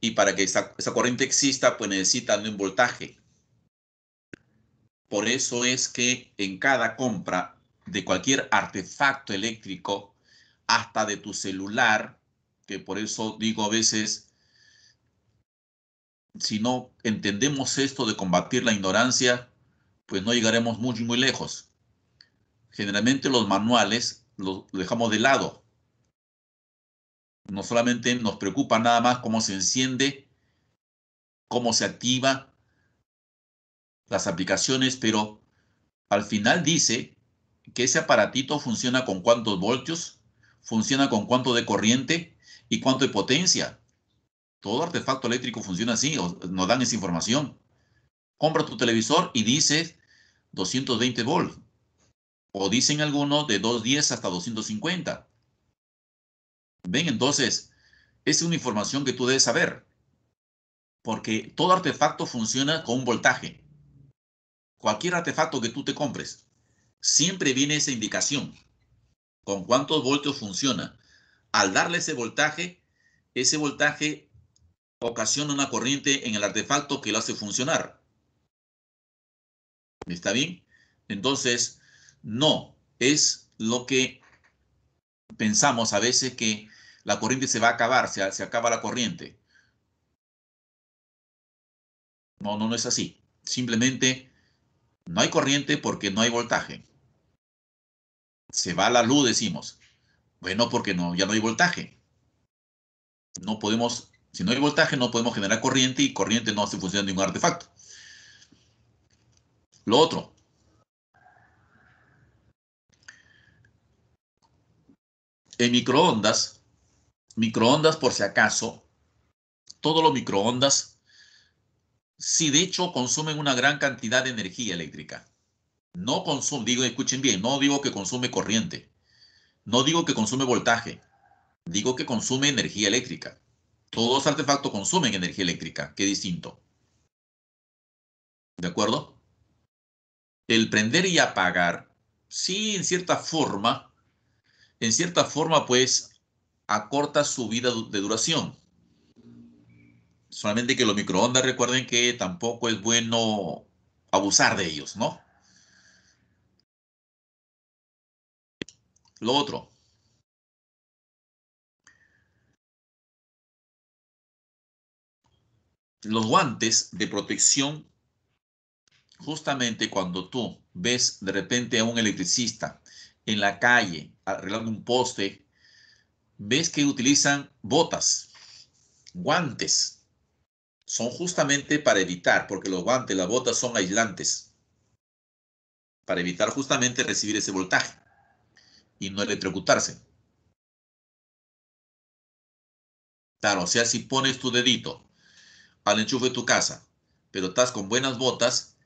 y para que esa, corriente exista, pues necesita un voltaje. Por eso es que en cada compra de cualquier artefacto eléctrico, hasta de tu celular, que por eso digo a veces si no entendemos esto de combatir la ignorancia, pues no llegaremos muy, muy lejos. Generalmente los manuales los dejamos de lado. No solamente nos preocupa nada más cómo se enciende, cómo se activa las aplicaciones, pero al final dice que ese aparatito funciona con cuántos voltios, funciona con cuánto de corriente y cuánto de potencia. Todo artefacto eléctrico funciona así, o nos dan esa información. Compra tu televisor y dice 220 volts. O dicen algunos de 210 hasta 250. ¿Ven? Entonces, es una información que tú debes saber. Porque todo artefacto funciona con un voltaje. Cualquier artefacto que tú te compres, siempre viene esa indicación. Con cuántos voltios funciona. Al darle ese voltaje, ese voltaje ocasiona una corriente en el artefacto que lo hace funcionar. ¿Está bien? Entonces, no, es lo que pensamos a veces que la corriente se va a acabar, se, acaba la corriente. No, no, no es así. Simplemente no hay corriente porque no hay voltaje. Se va la luz, decimos. Bueno, porque no, ya no hay voltaje. No podemos si no hay voltaje, no podemos generar corriente y corriente no hace función de ningún artefacto. Lo otro. En microondas, microondas por si acaso, todos los microondas, si de hecho consumen una gran cantidad de energía eléctrica. No consume, digo, escuchen bien, no digo que consume corriente, no digo que consume voltaje, digo que consume energía eléctrica. Todos los artefactos consumen energía eléctrica, Qué distinto. ¿De acuerdo? El prender y apagar, sí, en cierta forma, en cierta forma, pues, acorta su vida de duración. Solamente que los microondas, recuerden que tampoco es bueno abusar de ellos, ¿no? Lo otro, los guantes de protección, justamente cuando tú ves de repente a un electricista en la calle arreglando un poste, ves que utilizan botas, guantes. Son justamente para evitar, porque los guantes, las botas son aislantes, para evitar justamente recibir ese voltaje y no electrocutarse. Claro, o sea, si pones tu dedito al enchufe de tu casa, pero estás con buenas botas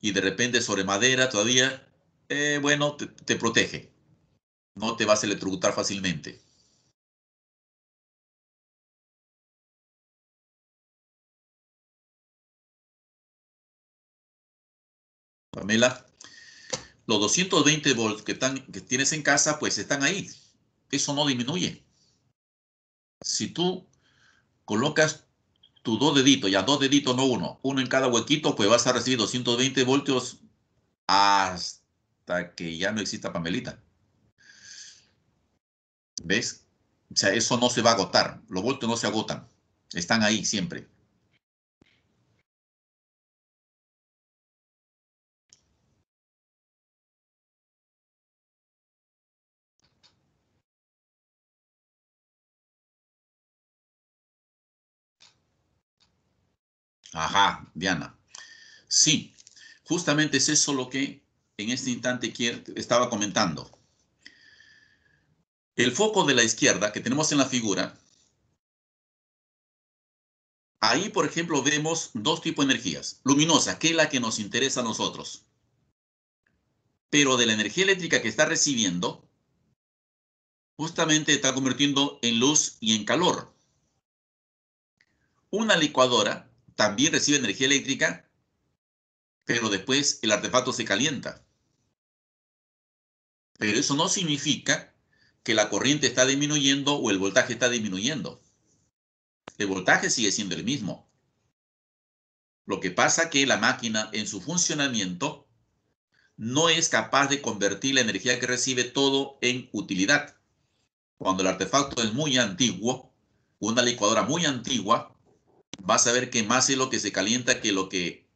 y de repente sobre madera todavía, eh, bueno, te, protege. No te vas a electrocutar fácilmente. Pamela, los 220 volts que, que tienes en casa, pues están ahí. Eso no disminuye. Si tú colocas tus dos deditos, ya dos deditos, no uno, uno en cada huequito, pues vas a recibir 220 voltios hasta que ya no exista Pamelita. ¿Ves? O sea, eso no se va a agotar. Los voltios no se agotan. Están ahí siempre. Ajá, Diana. Sí, justamente es eso lo que en este instante estaba comentando. El foco de la izquierda que tenemos en la figura, ahí por ejemplo vemos dos tipos de energías. Luminosa, que es la que nos interesa a nosotros. Pero de la energía eléctrica que está recibiendo, justamente está convirtiendo en luz y en calor. Una licuadora también recibe energía eléctrica, pero después el artefacto se calienta. Pero eso no significa que la corriente está disminuyendo o el voltaje está disminuyendo. El voltaje sigue siendo el mismo. Lo que pasa que la máquina en su funcionamiento no es capaz de convertir la energía que recibe todo en utilidad. Cuando el artefacto es muy antiguo, una licuadora muy antigua, vas a ver que más es lo que se calienta que lo que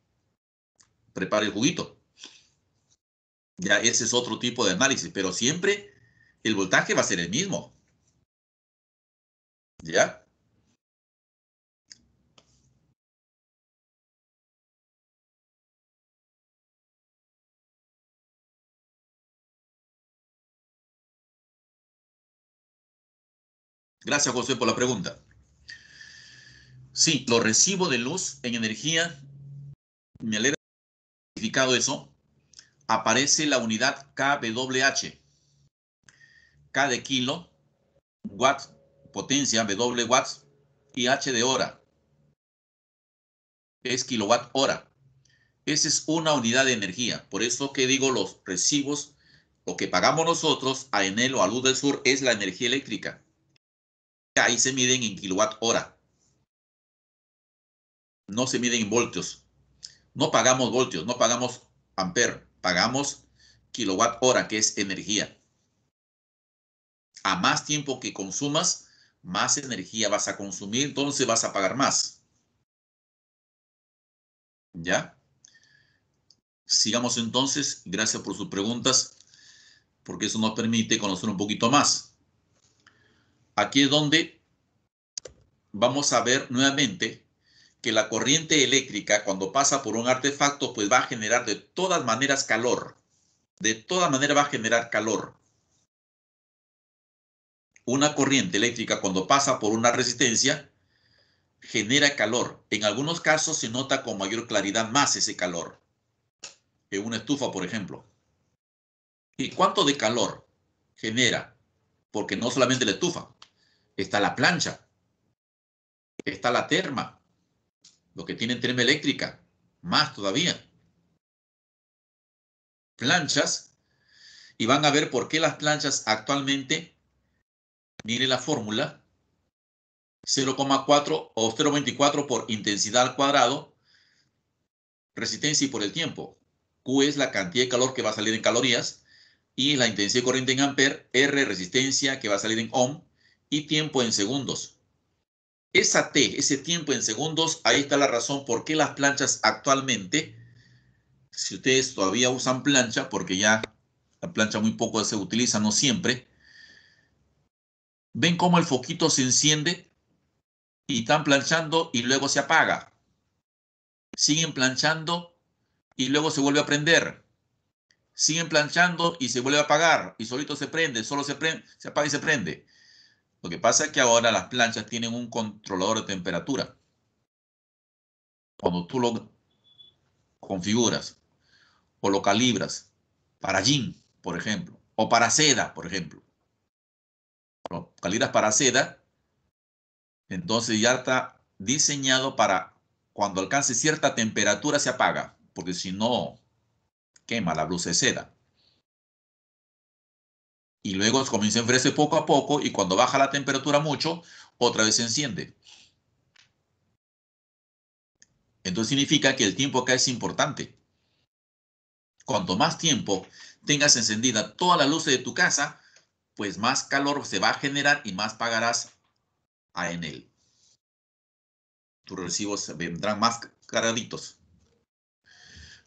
prepara el juguito. Ya ese es otro tipo de análisis, pero siempre el voltaje va a ser el mismo. ¿Ya? Gracias, José, por la pregunta. Sí, los recibos de luz en energía. Me alegra eso. Aparece la unidad KWH. K de kilo, watt, potencia, W watts y H de hora. Es kilowatt hora. Esa es una unidad de energía. Por eso que digo los recibos, lo que pagamos nosotros a Enel o a Luz del Sur es la energía eléctrica. Ahí se miden en kilowatt hora no se miden en voltios. No pagamos voltios, no pagamos amper, pagamos kilowatt hora, que es energía. A más tiempo que consumas, más energía vas a consumir, entonces vas a pagar más. ¿Ya? Sigamos entonces. Gracias por sus preguntas, porque eso nos permite conocer un poquito más. Aquí es donde vamos a ver nuevamente que la corriente eléctrica cuando pasa por un artefacto pues va a generar de todas maneras calor. De todas maneras va a generar calor. Una corriente eléctrica cuando pasa por una resistencia genera calor. En algunos casos se nota con mayor claridad más ese calor. En una estufa, por ejemplo. ¿Y cuánto de calor genera? Porque no solamente la estufa, está la plancha, está la terma, lo que tienen eléctrica. más todavía. Planchas. Y van a ver por qué las planchas actualmente, mire la fórmula, 0,4 o 0,24 por intensidad al cuadrado, resistencia y por el tiempo. Q es la cantidad de calor que va a salir en calorías y la intensidad de corriente en amper R resistencia que va a salir en ohm y tiempo en segundos. Esa T, ese tiempo en segundos, ahí está la razón por qué las planchas actualmente, si ustedes todavía usan plancha, porque ya la plancha muy poco se utiliza, no siempre, ven cómo el foquito se enciende y están planchando y luego se apaga. Siguen planchando y luego se vuelve a prender. Siguen planchando y se vuelve a apagar y solito se prende, solo se se apaga y se prende. Lo que pasa es que ahora las planchas tienen un controlador de temperatura. Cuando tú lo configuras o lo calibras para jean, por ejemplo, o para seda, por ejemplo. Lo calibras para seda, entonces ya está diseñado para cuando alcance cierta temperatura se apaga, porque si no, quema la blusa de seda y luego comienza a enfriarse poco a poco y cuando baja la temperatura mucho, otra vez se enciende. Entonces significa que el tiempo acá es importante. Cuanto más tiempo tengas encendida toda la luz de tu casa, pues más calor se va a generar y más pagarás a en él. Tus recibos vendrán más cargaditos.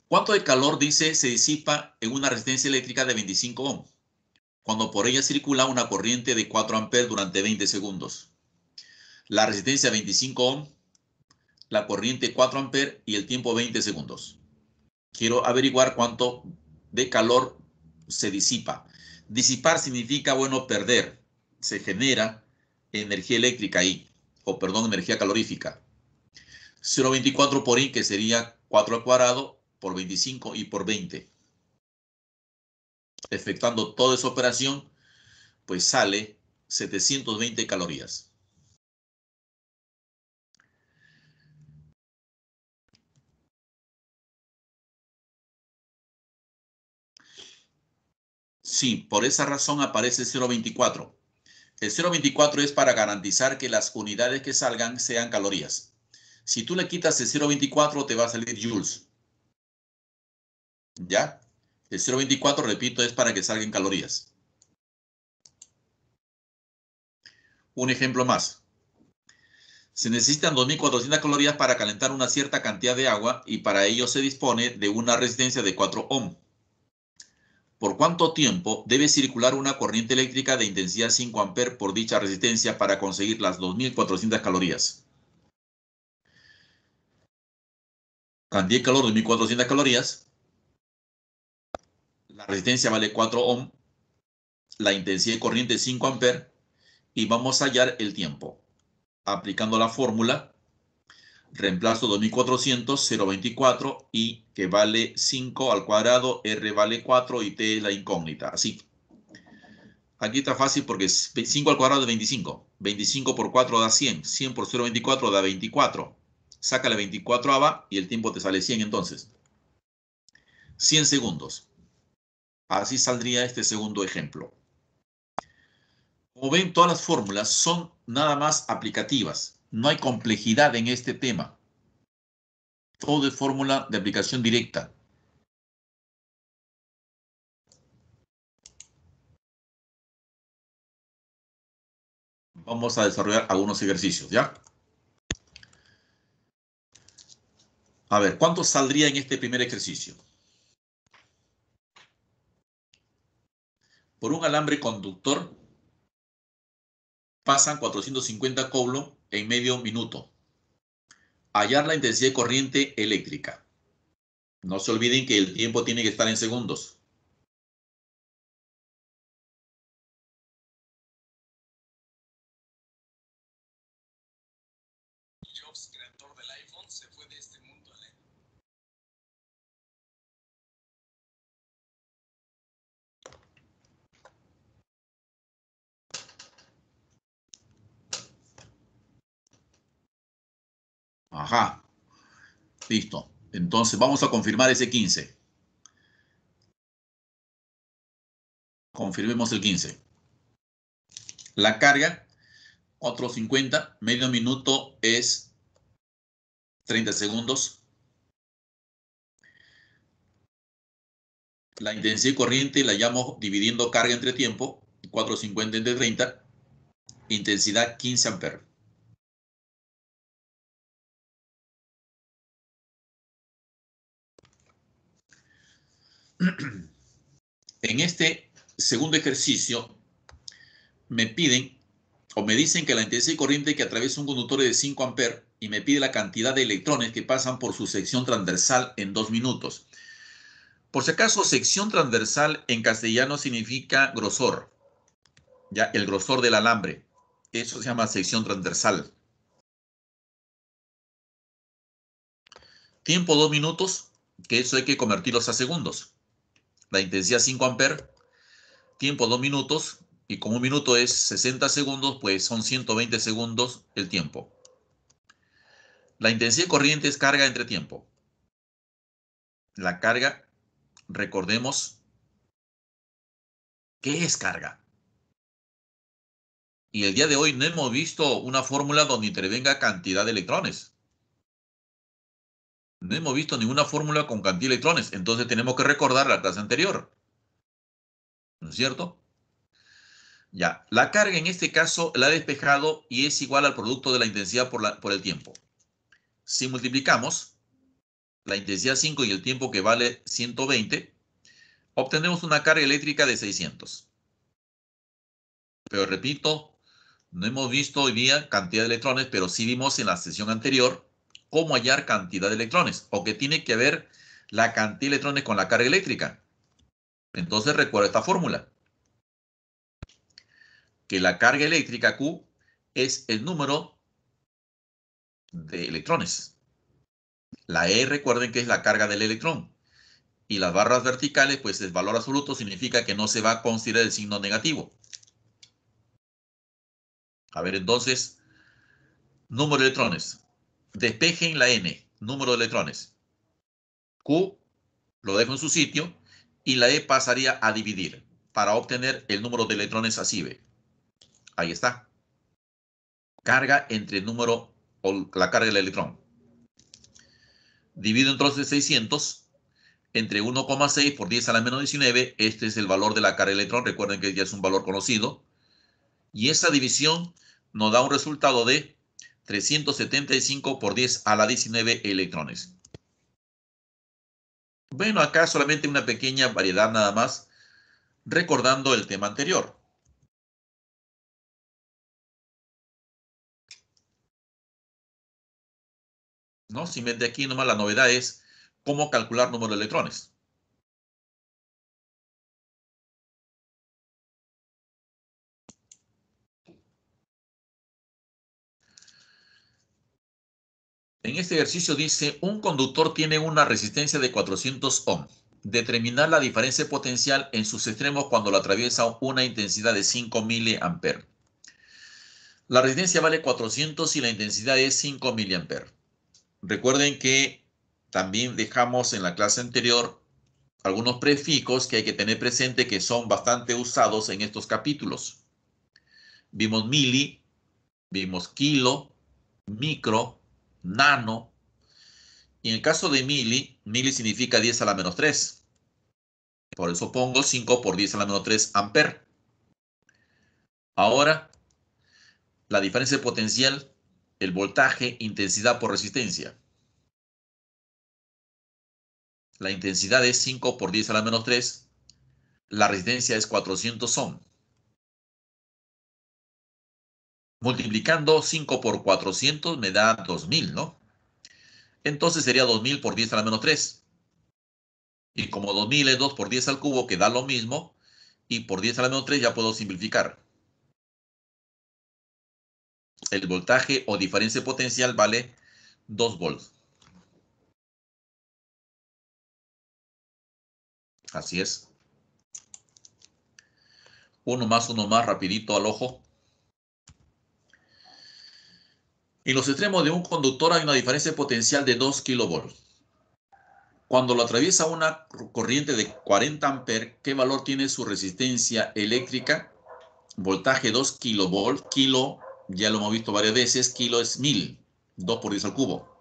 ¿Cuánto de calor, dice, se disipa en una resistencia eléctrica de 25 ohms? cuando por ella circula una corriente de 4 amperes durante 20 segundos. La resistencia 25 ohm, la corriente 4 amperes y el tiempo 20 segundos. Quiero averiguar cuánto de calor se disipa. Disipar significa, bueno, perder. Se genera energía eléctrica ahí, o perdón, energía calorífica. 0,24 por I, que sería 4 al cuadrado, por 25 y por 20 efectuando toda esa operación, pues sale 720 calorías. Sí, por esa razón aparece 0.24. El 0.24 es para garantizar que las unidades que salgan sean calorías. Si tú le quitas el 0.24 te va a salir joules. ¿Ya? El 0.24, repito, es para que salgan calorías. Un ejemplo más. Se necesitan 2.400 calorías para calentar una cierta cantidad de agua y para ello se dispone de una resistencia de 4 ohm. ¿Por cuánto tiempo debe circular una corriente eléctrica de intensidad 5 A por dicha resistencia para conseguir las 2.400 calorías? Cantidad calor 2.400 calorías la resistencia vale 4 ohm, la intensidad de corriente es 5 amperes y vamos a hallar el tiempo. Aplicando la fórmula, reemplazo 2400, 024 y que vale 5 al cuadrado, R vale 4 y T es la incógnita. Así. Aquí está fácil porque 5 al cuadrado es 25. 25 por 4 da 100. 100 por 024 da 24. Saca la 24 abajo y el tiempo te sale 100 entonces. 100 segundos. Así saldría este segundo ejemplo. Como ven, todas las fórmulas son nada más aplicativas. No hay complejidad en este tema. Todo es fórmula de aplicación directa. Vamos a desarrollar algunos ejercicios, ¿ya? A ver, ¿cuánto saldría en este primer ejercicio? por un alambre conductor pasan 450 coulomb en medio minuto. Hallar la intensidad de corriente eléctrica. No se olviden que el tiempo tiene que estar en segundos. Ajá. Listo. Entonces vamos a confirmar ese 15. Confirmemos el 15. La carga, otro 50. Medio minuto es 30 segundos. La intensidad corriente la llamo dividiendo carga entre tiempo, 450 entre 30, intensidad 15 amperes. *clears throat* en este segundo ejercicio me piden o me dicen que la intensidad de corriente que atraviesa un conductor de 5 amperes y me pide la cantidad de electrones que pasan por su sección transversal en dos minutos. Por si acaso, sección transversal en castellano significa grosor, ya el grosor del alambre. Eso se llama sección transversal. Tiempo dos minutos, que eso hay que convertirlos a segundos la intensidad 5 amperes, tiempo 2 minutos, y como un minuto es 60 segundos, pues son 120 segundos el tiempo. La intensidad corriente es carga entre tiempo. La carga, recordemos, ¿qué es carga? Y el día de hoy no hemos visto una fórmula donde intervenga cantidad de electrones. No hemos visto ninguna fórmula con cantidad de electrones, entonces tenemos que recordar la clase anterior. ¿No es cierto? Ya, la carga en este caso la ha despejado y es igual al producto de la intensidad por, la, por el tiempo. Si multiplicamos la intensidad 5 y el tiempo que vale 120, obtenemos una carga eléctrica de 600. Pero repito, no hemos visto hoy día cantidad de electrones, pero sí vimos en la sesión anterior cómo hallar cantidad de electrones o qué tiene que ver la cantidad de electrones con la carga eléctrica. Entonces recuerda esta fórmula. Que la carga eléctrica Q es el número de electrones. La E recuerden que es la carga del electrón. Y las barras verticales, pues el valor absoluto significa que no se va a considerar el signo negativo. A ver, entonces, número de electrones despejen la n, número de electrones. Q lo dejo en su sitio y la E pasaría a dividir para obtener el número de electrones así Ahí está. Carga entre el número o la carga del electrón. Divido entonces 600 entre 1,6 por 10 a la menos 19. Este es el valor de la carga del electrón. Recuerden que ya es un valor conocido. Y esa división nos da un resultado de 375 por 10 a la 19 electrones. Bueno, acá solamente una pequeña variedad nada más, recordando el tema anterior. ¿No? Simplemente aquí nomás la novedad es cómo calcular número de electrones. En este ejercicio dice, un conductor tiene una resistencia de 400 ohm. Determinar la diferencia potencial en sus extremos cuando lo atraviesa una intensidad de 5 mA. La resistencia vale 400 y la intensidad es 5 mA. Recuerden que también dejamos en la clase anterior algunos prefijos que hay que tener presente que son bastante usados en estos capítulos. Vimos mili, vimos kilo, micro, nano. Y en el caso de mili, mili significa 10 a la menos 3. Por eso pongo 5 por 10 a la menos 3 amper. Ahora, la diferencia de potencial, el voltaje, intensidad por resistencia. La intensidad es 5 por 10 a la menos 3. La resistencia es 400 ohm. Multiplicando 5 por 400 me da 2000, ¿no? Entonces sería 2000 por 10 a la menos 3. Y como 2000 es 2 por 10 al cubo, queda lo mismo, y por 10 a la menos 3 ya puedo simplificar. El voltaje o diferencia potencial vale 2 volts. Así es. Uno más, uno más, rapidito al ojo. En los extremos de un conductor hay una diferencia potencial de 2 kV. Cuando lo atraviesa una corriente de 40 amperes, ¿qué valor tiene su resistencia eléctrica? Voltaje 2 kV, Kilo, ya lo hemos visto varias veces, kilo es 1000, 2 por 10 al cubo.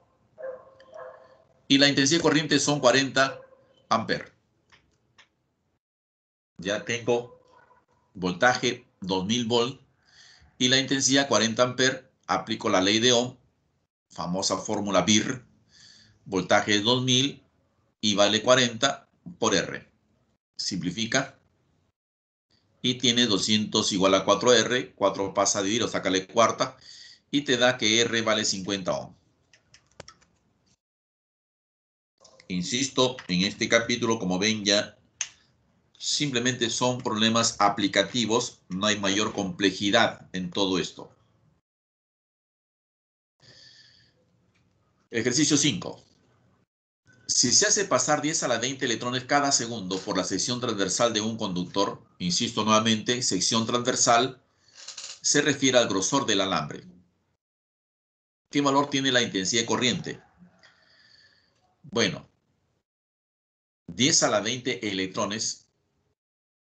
Y la intensidad de corriente son 40 amperes. Ya tengo voltaje 2000 volt y la intensidad 40 amperes aplico la ley de Ohm, famosa fórmula BIR, voltaje es 2000 y vale 40 por R. Simplifica. Y tiene 200 igual a 4R, 4 pasa a dividir o la cuarta, y te da que R vale 50 ohm. Insisto, en este capítulo, como ven ya, simplemente son problemas aplicativos, no hay mayor complejidad en todo esto. Ejercicio 5. Si se hace pasar 10 a la 20 electrones cada segundo por la sección transversal de un conductor, insisto nuevamente, sección transversal se refiere al grosor del alambre. ¿Qué valor tiene la intensidad de corriente? Bueno, 10 a la 20 electrones,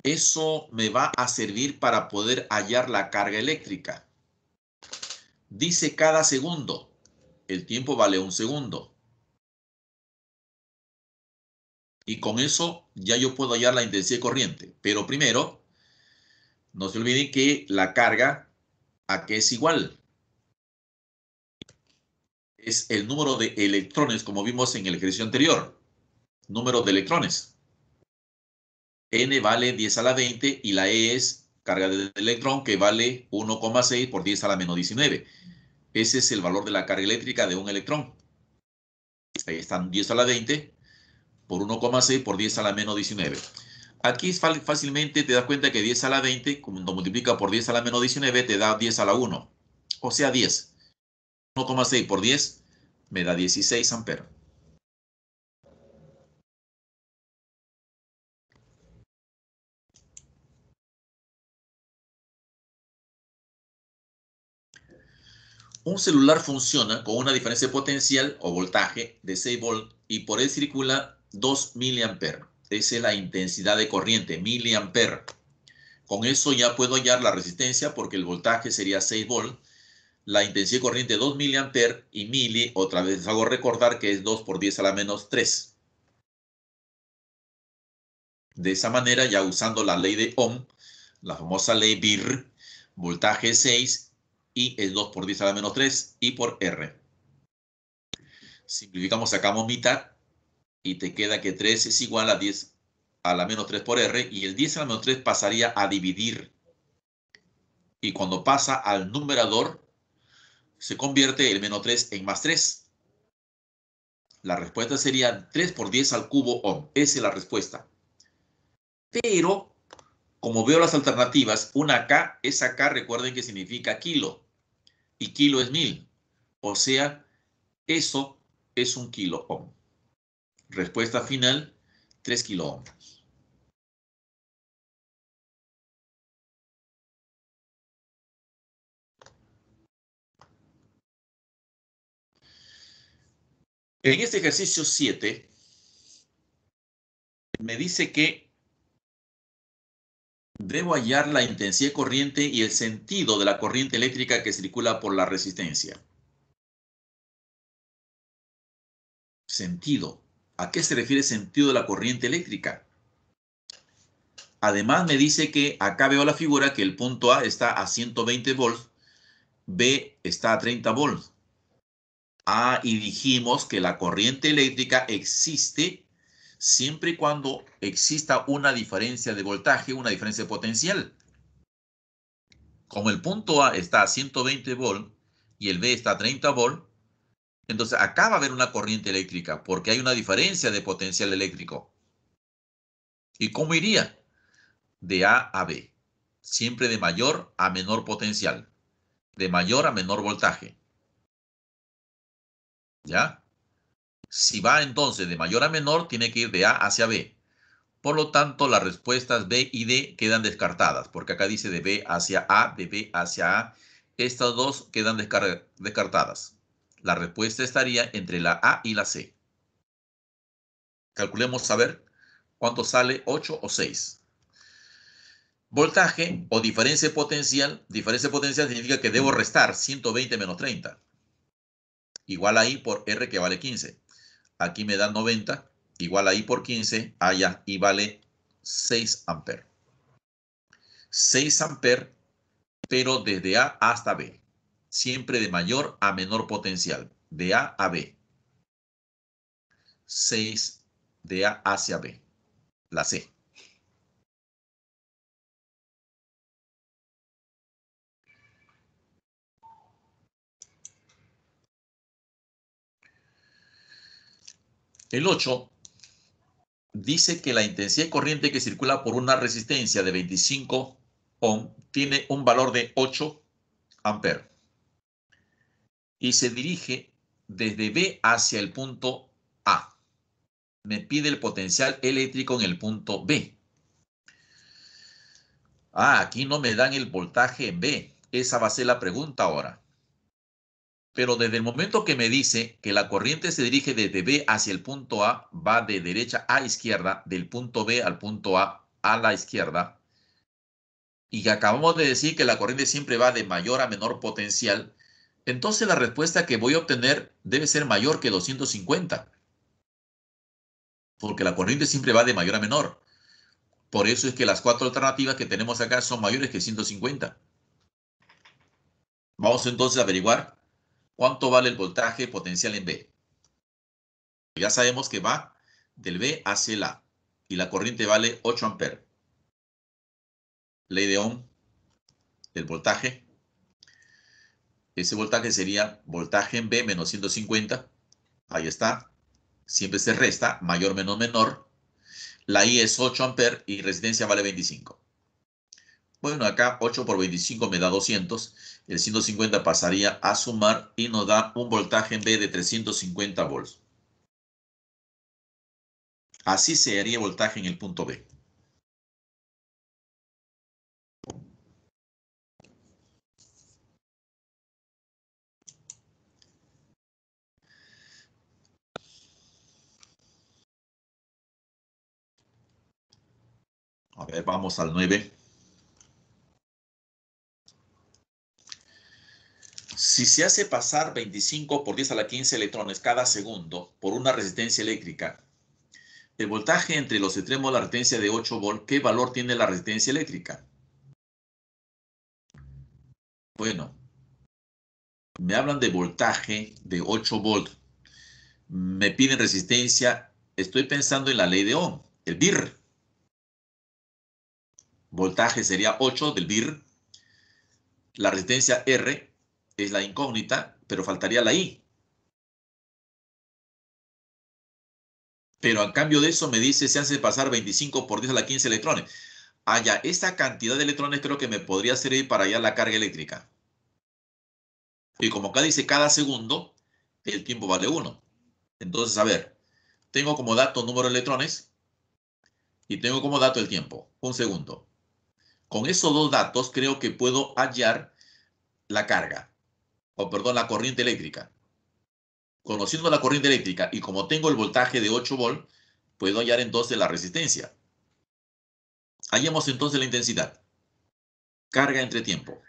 eso me va a servir para poder hallar la carga eléctrica. Dice cada segundo el tiempo vale un segundo. Y con eso ya yo puedo hallar la intensidad de corriente. Pero primero, no se olviden que la carga a qué es igual. Es el número de electrones, como vimos en el ejercicio anterior. Número de electrones. N vale 10 a la 20 y la E es carga de electrón que vale 1,6 por 10 a la menos 19. Ese es el valor de la carga eléctrica de un electrón. Ahí están 10 a la 20 por 1,6 por 10 a la menos 19. Aquí fácilmente te das cuenta que 10 a la 20, cuando multiplica por 10 a la menos 19, te da 10 a la 1. O sea, 10. 1,6 por 10 me da 16 amperes. Un celular funciona con una diferencia de potencial o voltaje de 6 v y por él circula 2 mA. Esa es la intensidad de corriente, mA. Con eso ya puedo hallar la resistencia porque el voltaje sería 6 v la intensidad de corriente 2 mA y mili, otra vez hago recordar que es 2 por 10 a la menos 3. De esa manera, ya usando la ley de Ohm, la famosa ley BIR, voltaje 6 y el 2 por 10 a la menos 3 y por r. Simplificamos, sacamos mitad y te queda que 3 es igual a 10 a la menos 3 por r y el 10 a la menos 3 pasaría a dividir. Y cuando pasa al numerador, se convierte el menos 3 en más 3. La respuesta sería 3 por 10 al cubo ohm. Esa es la respuesta. Pero, como veo las alternativas, una K, esa K recuerden que significa kilo y kilo es mil. O sea, eso es un kilo ohm. Respuesta final, tres kilo En este ejercicio 7, me dice que debo hallar la intensidad corriente y el sentido de la corriente eléctrica que circula por la resistencia. Sentido. ¿A qué se refiere el sentido de la corriente eléctrica? Además me dice que acá veo la figura que el punto A está a 120 volts, B está a 30 volts. Ah, y dijimos que la corriente eléctrica existe siempre y cuando exista una diferencia de voltaje, una diferencia de potencial. Como el punto A está a 120 volt y el B está a 30 volt, entonces acá va a haber una corriente eléctrica porque hay una diferencia de potencial eléctrico. ¿Y cómo iría? De A a B. Siempre de mayor a menor potencial. De mayor a menor voltaje. ¿Ya? Si va entonces de mayor a menor, tiene que ir de A hacia B. Por lo tanto, las respuestas B y D quedan descartadas, porque acá dice de B hacia A, de B hacia A. Estas dos quedan descartadas. La respuesta estaría entre la A y la C. Calculemos a ver cuánto sale 8 o 6. Voltaje o diferencia potencial. Diferencia potencial significa que debo restar 120 menos 30. Igual ahí por R que vale 15 aquí me da 90, igual ahí por 15, allá y vale 6 amperes. 6 amperes, pero desde A hasta B. Siempre de mayor a menor potencial, de A a B. 6 de A hacia B, la C. El 8 dice que la intensidad corriente que circula por una resistencia de 25 ohm tiene un valor de 8 amperes y se dirige desde B hacia el punto A. Me pide el potencial eléctrico en el punto B. Ah, aquí no me dan el voltaje B. Esa va a ser la pregunta ahora. Pero desde el momento que me dice que la corriente se dirige desde B hacia el punto A, va de derecha a izquierda, del punto B al punto A a la izquierda, y acabamos de decir que la corriente siempre va de mayor a menor potencial, entonces la respuesta que voy a obtener debe ser mayor que 250. Porque la corriente siempre va de mayor a menor. Por eso es que las cuatro alternativas que tenemos acá son mayores que 150. Vamos entonces a averiguar ¿Cuánto vale el voltaje potencial en B? Ya sabemos que va del B hacia el A y la corriente vale 8 amperes. Ley de Ohm el voltaje. Ese voltaje sería voltaje en B menos 150. Ahí está. Siempre se resta, mayor menos menor. La I es 8 amperes y resistencia vale 25. Bueno, acá 8 por 25 me da 200 el 150 pasaría a sumar y nos da un voltaje en B de 350 volts. Así se haría voltaje en el punto B. A ver, vamos al 9. Si se hace pasar 25 por 10 a la 15 electrones cada segundo por una resistencia eléctrica, el voltaje entre los extremos de la resistencia de 8 volt, ¿qué valor tiene la resistencia eléctrica? Bueno, me hablan de voltaje de 8 volt. Me piden resistencia. Estoy pensando en la ley de Ohm, el BIR. Voltaje sería 8 del VIR. La resistencia R es la incógnita, pero faltaría la I. Pero a cambio de eso me dice, se hace pasar 25 por 10 a la 15 electrones. Allá ah, esa cantidad de electrones creo que me podría servir para hallar la carga eléctrica. Y como acá dice cada segundo, el tiempo vale 1. Entonces, a ver, tengo como dato número de electrones y tengo como dato el tiempo. Un segundo. Con esos dos datos creo que puedo hallar la carga perdón, la corriente eléctrica. Conociendo la corriente eléctrica y como tengo el voltaje de 8 volt, puedo hallar entonces la resistencia. Hallemos entonces la intensidad. Carga entre tiempo.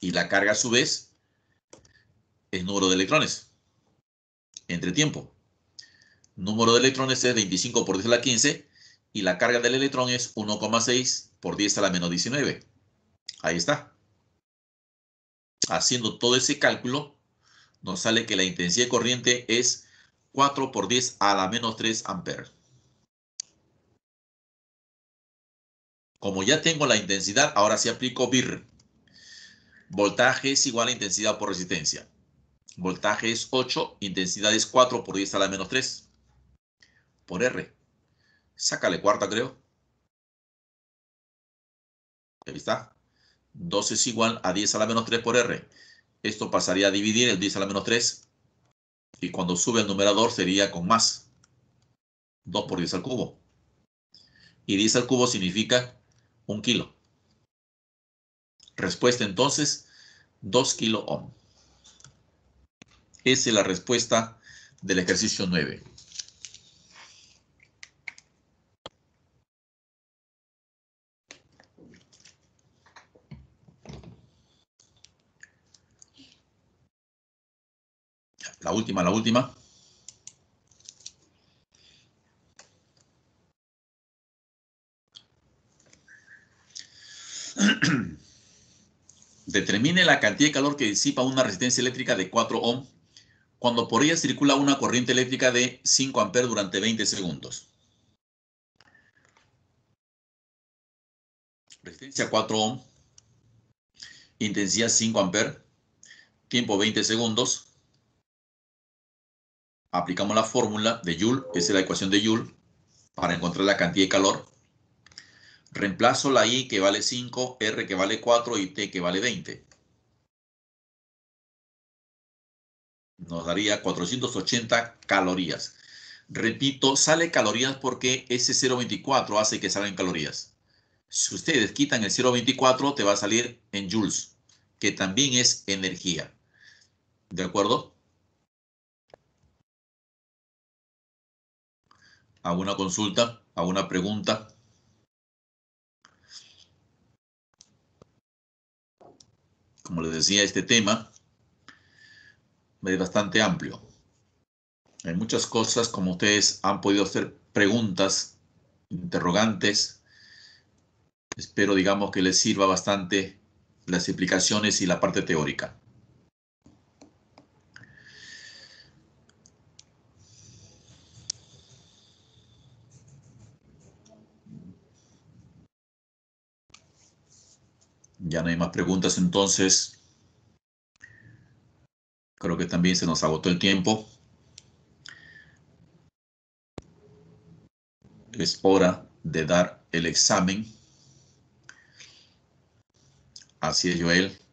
Y la carga a su vez es número de electrones. Entre tiempo. Número de electrones es 25 por 10 a la 15 y la carga del electrón es 1,6 por 10 a la menos 19. Ahí está haciendo todo ese cálculo, nos sale que la intensidad de corriente es 4 por 10 a la menos 3 amperes. Como ya tengo la intensidad, ahora sí aplico BIR. Voltaje es igual a intensidad por resistencia. Voltaje es 8, intensidad es 4 por 10 a la menos 3. Por R. Sácale cuarta, creo. Ahí está. 2 es igual a 10 a la menos 3 por r. Esto pasaría a dividir el 10 a la menos 3 y cuando sube el numerador sería con más. 2 por 10 al cubo. Y 10 al cubo significa 1 kilo. Respuesta entonces, 2 kilo ohm. Esa es la respuesta del ejercicio 9. La última, la última. *clears throat* Determine la cantidad de calor que disipa una resistencia eléctrica de 4 ohm cuando por ella circula una corriente eléctrica de 5 amperes durante 20 segundos. Resistencia 4 ohm, intensidad 5 amperes, tiempo 20 segundos, aplicamos la fórmula de Joule, esa es la ecuación de Joule, para encontrar la cantidad de calor. Reemplazo la I que vale 5, R que vale 4 y T que vale 20. Nos daría 480 calorías. Repito, sale calorías porque ese 0.24 hace que salgan calorías. Si ustedes quitan el 0.24, te va a salir en joules, que también es energía. ¿De acuerdo? ¿Alguna consulta? ¿Alguna pregunta? Como les decía, este tema es bastante amplio. Hay muchas cosas, como ustedes han podido hacer preguntas, interrogantes. Espero, digamos, que les sirva bastante las explicaciones y la parte teórica. Ya no hay más preguntas entonces. Creo que también se nos agotó el tiempo. Es hora de dar el examen. Así es, Joel.